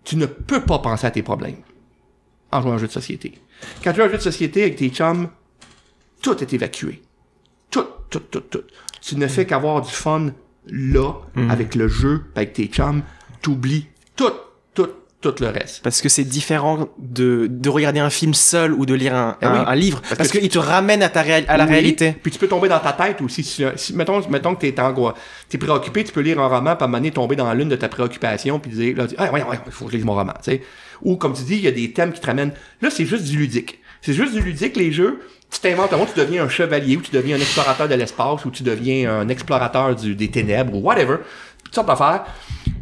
tu ne peux pas penser à tes problèmes en jouant à un jeu de société. Quand tu joues à un jeu de société avec tes chums, tout est évacué. Tout, tout, tout, tout. Tu ne fais qu'avoir du fun là, mm. avec le jeu, avec tes chums, t'oublies tout tout le reste. Parce que c'est différent de, de regarder un film seul ou de lire un, eh un, livre. Parce, que qu'il te ramène à, ta à la réalité. Puis tu peux tomber dans ta tête aussi. Si, mettons, mettons que t'es en... es préoccupé, tu peux lire un roman, pas à tomber dans lune de ta préoccupation, puis dire, ah, ouais, ouais, faut que je lise mon roman, tu sais. Ou comme tu dis, il y a des thèmes qui te ramènent. Là, c'est juste du ludique. C'est juste du ludique, les jeux. Tu t'inventes un tu deviens un chevalier, ou tu deviens un explorateur de l'espace, ou tu deviens un explorateur du, des ténèbres, ou whatever. Toutes sortes d'affaires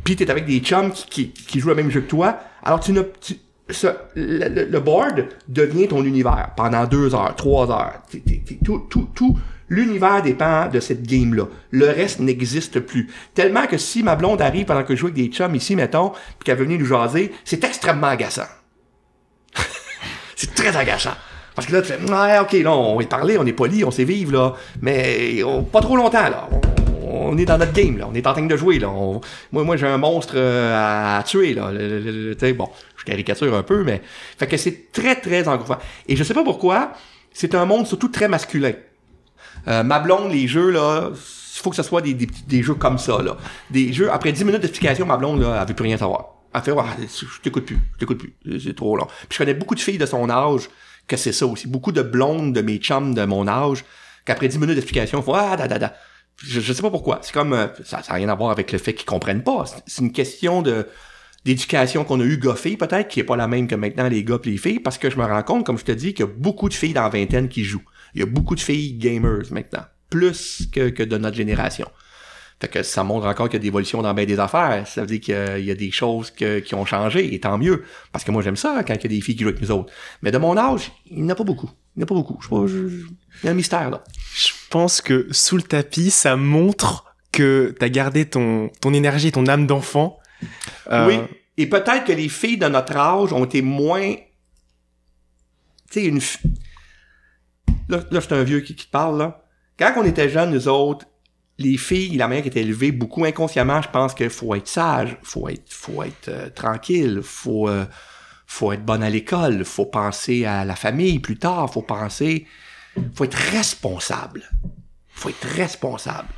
puis t'es avec des chums qui, jouent le même jeu que toi, alors tu n'as... le, board devient ton univers pendant deux heures, trois heures. tout, l'univers dépend de cette game-là. Le reste n'existe plus. Tellement que si ma blonde arrive pendant que je joue avec des chums ici, mettons, puis qu'elle veut venir nous jaser, c'est extrêmement agaçant. c'est très agaçant. Parce que là, tu fais, ouais, ok, là, on est parlé, on est poli, on sait vivre, là, mais oh, pas trop longtemps, là on est dans notre game, là. On est en train de jouer, là. moi, moi j'ai un monstre euh, à, tuer, là. Le, bon, je caricature un peu, mais... Fait que c'est très, très engouffrant. Et je sais pas pourquoi, c'est un monde surtout très masculin. Euh, ma blonde, les jeux, là, il faut que ce soit des, des, des, jeux comme ça, là. Des jeux, après 10 minutes d'explication, ma blonde, là, elle veut plus rien savoir. Elle fait, ouais, je t'écoute plus, je t'écoute plus, c'est trop long. Puis je connais beaucoup de filles de son âge que c'est ça aussi. Beaucoup de blondes de mes chums de mon âge, qu'après dix minutes d'explication, font, ah, da, da, je, je sais pas pourquoi. C'est comme euh, ça, ça a rien à voir avec le fait qu'ils comprennent pas. C'est une question de d'éducation qu'on a eu gars peut-être qui est pas la même que maintenant les gars et les filles parce que je me rends compte comme je te dis qu'il y a beaucoup de filles dans la vingtaine qui jouent. Il y a beaucoup de filles gamers maintenant, plus que, que de notre génération. Fait que ça montre encore qu'il y a d'évolution dans bien des affaires. Ça veut dire qu'il y a des choses qui ont changé, et tant mieux. Parce que moi, j'aime ça quand il y a des filles qui jouent avec nous autres. Mais de mon âge, il n'y en a pas beaucoup. Il n'y en a pas beaucoup. Je sais pas, il y a un mystère, là. Je pense que sous le tapis, ça montre que t'as gardé ton, ton énergie, ton âme d'enfant. Euh, oui. Et peut-être que les filles de notre âge ont été moins. Tu sais, une. Là, c'est un vieux qui, qui te parle, là. Quand on était jeunes, nous autres, les filles, la manière qui était élevée, beaucoup inconsciemment, je pense qu'il faut être sage, faut être, faut être euh, tranquille, faut, euh, faut être bonne à l'école, faut penser à la famille plus tard, faut penser faut être responsable. faut être responsable.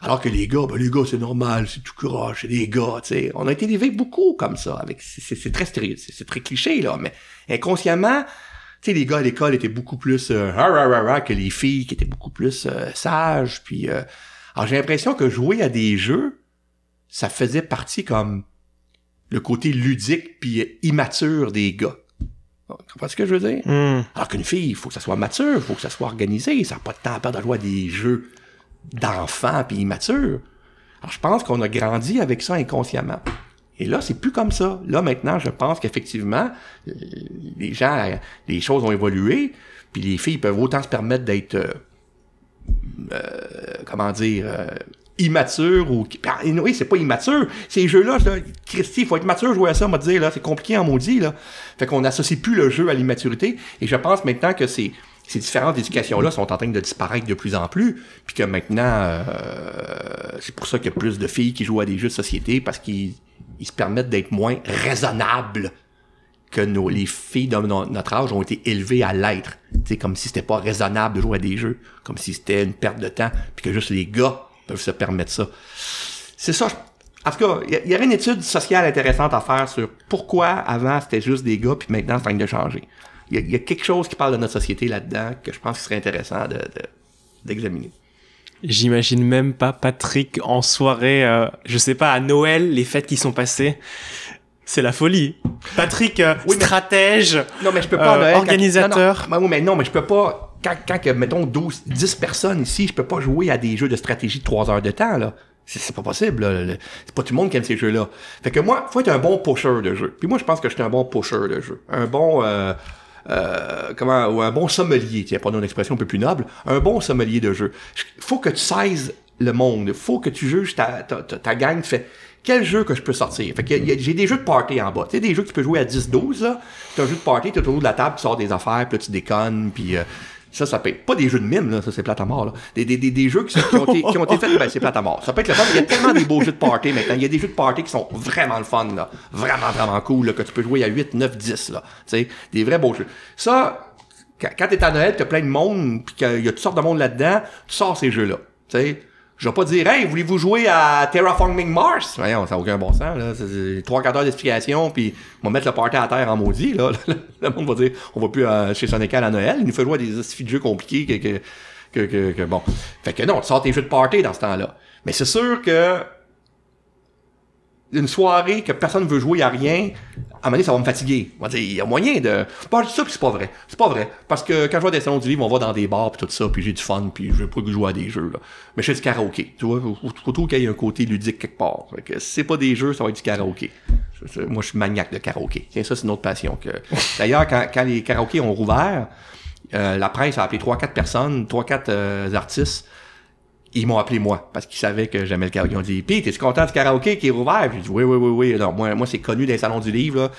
Alors que les gars, ben les gars, c'est normal, c'est tout courage. c'est des gars, tu sais. On a été élevés beaucoup comme ça, avec, c'est très c'est très cliché, là, mais inconsciemment, tu sais, les gars à l'école étaient beaucoup plus euh, que les filles qui étaient beaucoup plus euh, sages, puis, euh, alors j'ai l'impression que jouer à des jeux, ça faisait partie comme le côté ludique puis immature des gars comprends ce que je veux dire? Hmm. Alors qu'une fille, il faut que ça soit mature, il faut que ça soit organisé, ça n'a pas de temps à perdre de des jeux d'enfants puis immatures. Alors je pense qu'on a grandi avec ça inconsciemment. Et là, c'est plus comme ça. Là, maintenant, je pense qu'effectivement, euh, les gens, les choses ont évolué, puis les filles peuvent autant se permettre d'être, euh, euh, comment dire, immature ou oui ben, c'est pas immature ces jeux là, Christy faut être mature jouer à ça on va dire là c'est compliqué en maudit là fait qu'on n'associe plus le jeu à l'immaturité et je pense maintenant que ces ces différentes éducations là sont en train de disparaître de plus en plus puis que maintenant euh, c'est pour ça qu'il y a plus de filles qui jouent à des jeux de société parce qu'ils ils se permettent d'être moins raisonnables que nos, les filles de notre âge ont été élevées à l'être. sais comme si c'était pas raisonnable de jouer à des jeux, comme si c'était une perte de temps, puis que juste les gars peuvent se permettre ça. C'est ça. En tout cas, il y, avait une étude sociale intéressante à faire sur pourquoi avant c'était juste des gars, puis maintenant c'est en train de changer. Il y, a quelque chose qui parle de notre société là-dedans que je pense qu'il serait intéressant d'examiner. J'imagine même pas Patrick en soirée, euh, je sais pas, à Noël, les fêtes qui sont passées. C'est la folie. Patrick, euh, stratège, non, mais je peux pas, euh, organisateur. Ben mais non, mais je peux pas quand, quand euh, mettons, 12, 10 personnes ici, je peux pas jouer à des jeux de stratégie de 3 heures de temps, là. C'est pas possible, là. C'est pas tout le monde qui aime ces jeux-là. Fait que moi, faut être un bon pusher de jeu. Puis moi, je pense que je suis un bon pusher de jeu. Un bon... Euh, euh comment ou un bon sommelier, tiens, prenons une expression un peu plus noble, un bon sommelier de jeu. Faut que tu saises le monde, faut que tu juges ta, ta, ta, ta fait quel jeu que je peux sortir. Fait que j'ai des jeux de party en bas. Tu sais, des jeux que tu peux jouer à 10-12, là. T'as un jeu de party, t'es autour de la table, tu sors des affaires, puis tu déconnes, puis euh, ça, ça paye pas des jeux de mime, là, ça c'est plate à mort. Là. Des, des, des, des, jeux qui, qui, ont été, qui, ont été, faits, ben, c'est plate à mort. Ça peut être le fun. Il y a tellement des beaux jeux de party maintenant. Il y a des jeux de party qui sont vraiment le fun, là. vraiment, vraiment cool, là, que tu peux jouer à 8, 9, 10. Là. tu sais, des vrais beaux jeux. Ça, quand, t'es à Noël, t'as plein de monde, puis qu'il y a toutes sortes de monde là-dedans, tu sors ces jeux-là. tu sais je vais pas dire, hey, voulez-vous jouer à Terraforming Mars? Voyons, ça n'a aucun bon sens, là. C'est trois quarts heures d'explication, puis on va mettre le party à terre en maudit, là. le monde va dire, on va plus euh, chez Sonic à Noël. Il nous fait jouer des astuces de jeux compliqués que que, que, que, que, bon. Fait que non, tu sors tes jeux de party dans ce temps-là. Mais c'est sûr que une soirée que personne veut jouer a rien, à un moment donné, ça va me fatiguer. On va dire, il y a moyen de. Pas ça, puis c'est pas vrai. C'est pas vrai. Parce que quand je vois des salons du livre, on va dans des bars, puis tout ça, puis j'ai du fun, puis je veux pas joue à des jeux, là. Mais je fais du karaoké. Tu vois, faut qu'il y ait un côté ludique quelque part. que c'est pas des jeux, ça va être du karaoké. Moi, je suis maniaque de karaoké. Tiens, ça, c'est une autre passion. que D'ailleurs, quand, les karaokés ont rouvert, euh, la presse a appelé 3-4 personnes, 3-4 euh, artistes ils m'ont appelé moi parce qu'ils savaient que j'aimais le karaoké. Ils ont dit Pis, t'es content du karaoké qui est rouvert? J'ai dit Oui, oui, oui, oui. moi, moi c'est connu dans salons du livre. Là.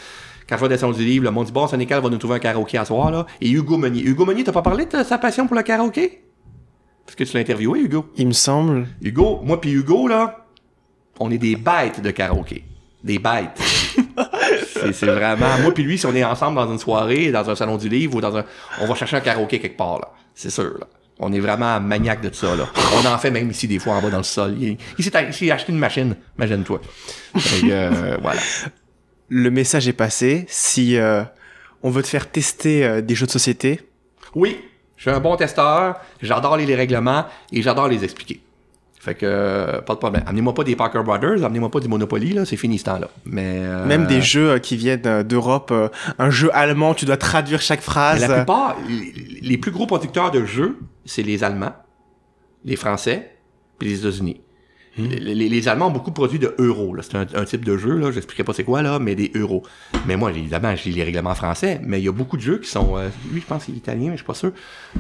Quand je vois des salons du livre, le monde dit Bon, Sonical va nous trouver un karaoké à soir. Là. Et Hugo Meunier. Hugo Meunier, t'as pas parlé de sa passion pour le karaoké? Parce que tu l'as interviewé, Hugo. Il me semble. Hugo, moi puis Hugo, là, on est des bêtes de karaoké. Des bêtes. c'est vraiment. Moi puis lui, si on est ensemble dans une soirée, dans un salon du livre ou dans un. On va chercher un karaoké quelque part, là. C'est sûr, là. On est vraiment maniaque de ça, là. On en fait même ici, des fois, en bas dans le sol. Il, s'est acheté une machine, imagine-toi. Euh, voilà. Le message est passé. Si euh, on veut te faire tester euh, des jeux de société... Oui, je suis un bon testeur, j'adore les règlements et j'adore les expliquer. Fait que, euh, pas de problème. Amenez-moi pas des Parker Brothers, amenez-moi pas du Monopoly, là, c'est fini ce temps-là. Mais, euh, Même des jeux euh, qui viennent d'Europe, un jeu allemand, tu dois traduire chaque phrase. la plupart, les plus gros producteurs de jeux, c'est les Allemands, les Français, puis les États-Unis. Hmm. Les, Allemands ont beaucoup produit de euros. C'est un, type de jeu, là, j'expliquerai pas c'est quoi, mais des euros. Mais moi, évidemment, j'ai les règlements français, mais il y a beaucoup de jeux qui sont... Euh, oui, je pense c'est italien, mais je suis pas sûr.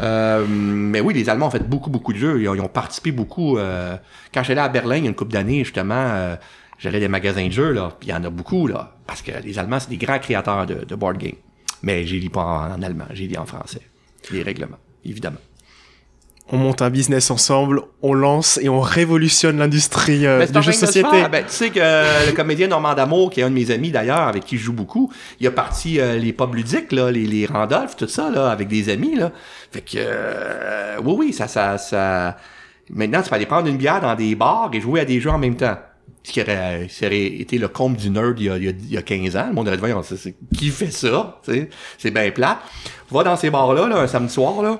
Euh, mais oui, les Allemands ont fait beaucoup, beaucoup de jeux. Ils ont, participé beaucoup. Euh, quand j'allais à Berlin, il y a une couple d'années, justement, j'allais des magasins de jeux, là, il y en a beaucoup, là, parce que les Allemands, c'est des grands créateurs de, board games. Mais j'ai lis pas en, allemand, j'ai dit en français. Les règlements, évidemment on monte un business ensemble, on lance et on révolutionne l'industrie euh, des du de société. Ben, tu sais que euh, le comédien Normand D'Amour, qui est un de mes amis d'ailleurs, avec qui je joue beaucoup, il a parti euh, les pop ludiques, là, les, les tout ça, là, avec des amis. Là. Fait que, oui, oui, ça, ça, ça... Maintenant, tu peux aller prendre une bière dans des bars et jouer à des jeux en même temps. Ce qui aurait, été le comble du nerd il y a, il y a 15 ans. Le monde aurait dit, qui fait ça? C'est bien plat. Va dans ces bars-là, là, un samedi soir, là,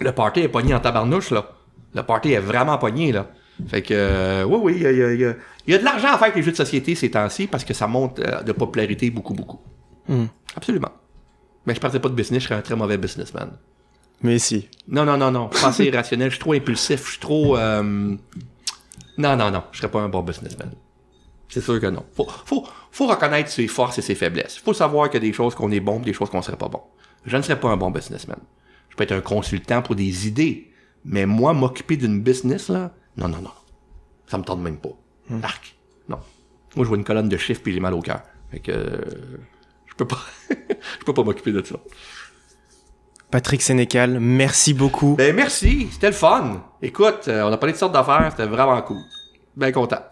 le party est pogné en tabarnouche, là. Le party est vraiment pogné, là. Fait que, euh, oui, oui, il y a, de l'argent à faire avec les jeux de société ces temps-ci parce que ça monte euh, de popularité beaucoup, beaucoup. Hmm. Absolument. Mais je partais pas de business, je serais un très mauvais businessman. Mais si. Non, non, non, non. Je suis assez irrationnel, je suis trop impulsif, je suis trop. Euh, non, non, non, je serais pas un bon businessman. C'est sûr que non. Faut, faut, reconnaître ses forces et ses faiblesses. Faut savoir qu'il y a des choses qu'on est bon des choses qu'on serait pas bon. Je ne serais pas un bon businessman je peux être un consultant pour des idées. Mais moi, m'occuper d'une business, là, non, non, non. Ça me tente même pas. Marc, hmm. Non. Moi, je vois une colonne de chiffres puis j'ai mal au cœur. Fait je peux pas, je peux pas m'occuper de ça. Patrick Sénécal, merci beaucoup. Ben merci, c'était le fun. Écoute, euh, on a parlé de sortes d'affaires, c'était vraiment cool. Bien content.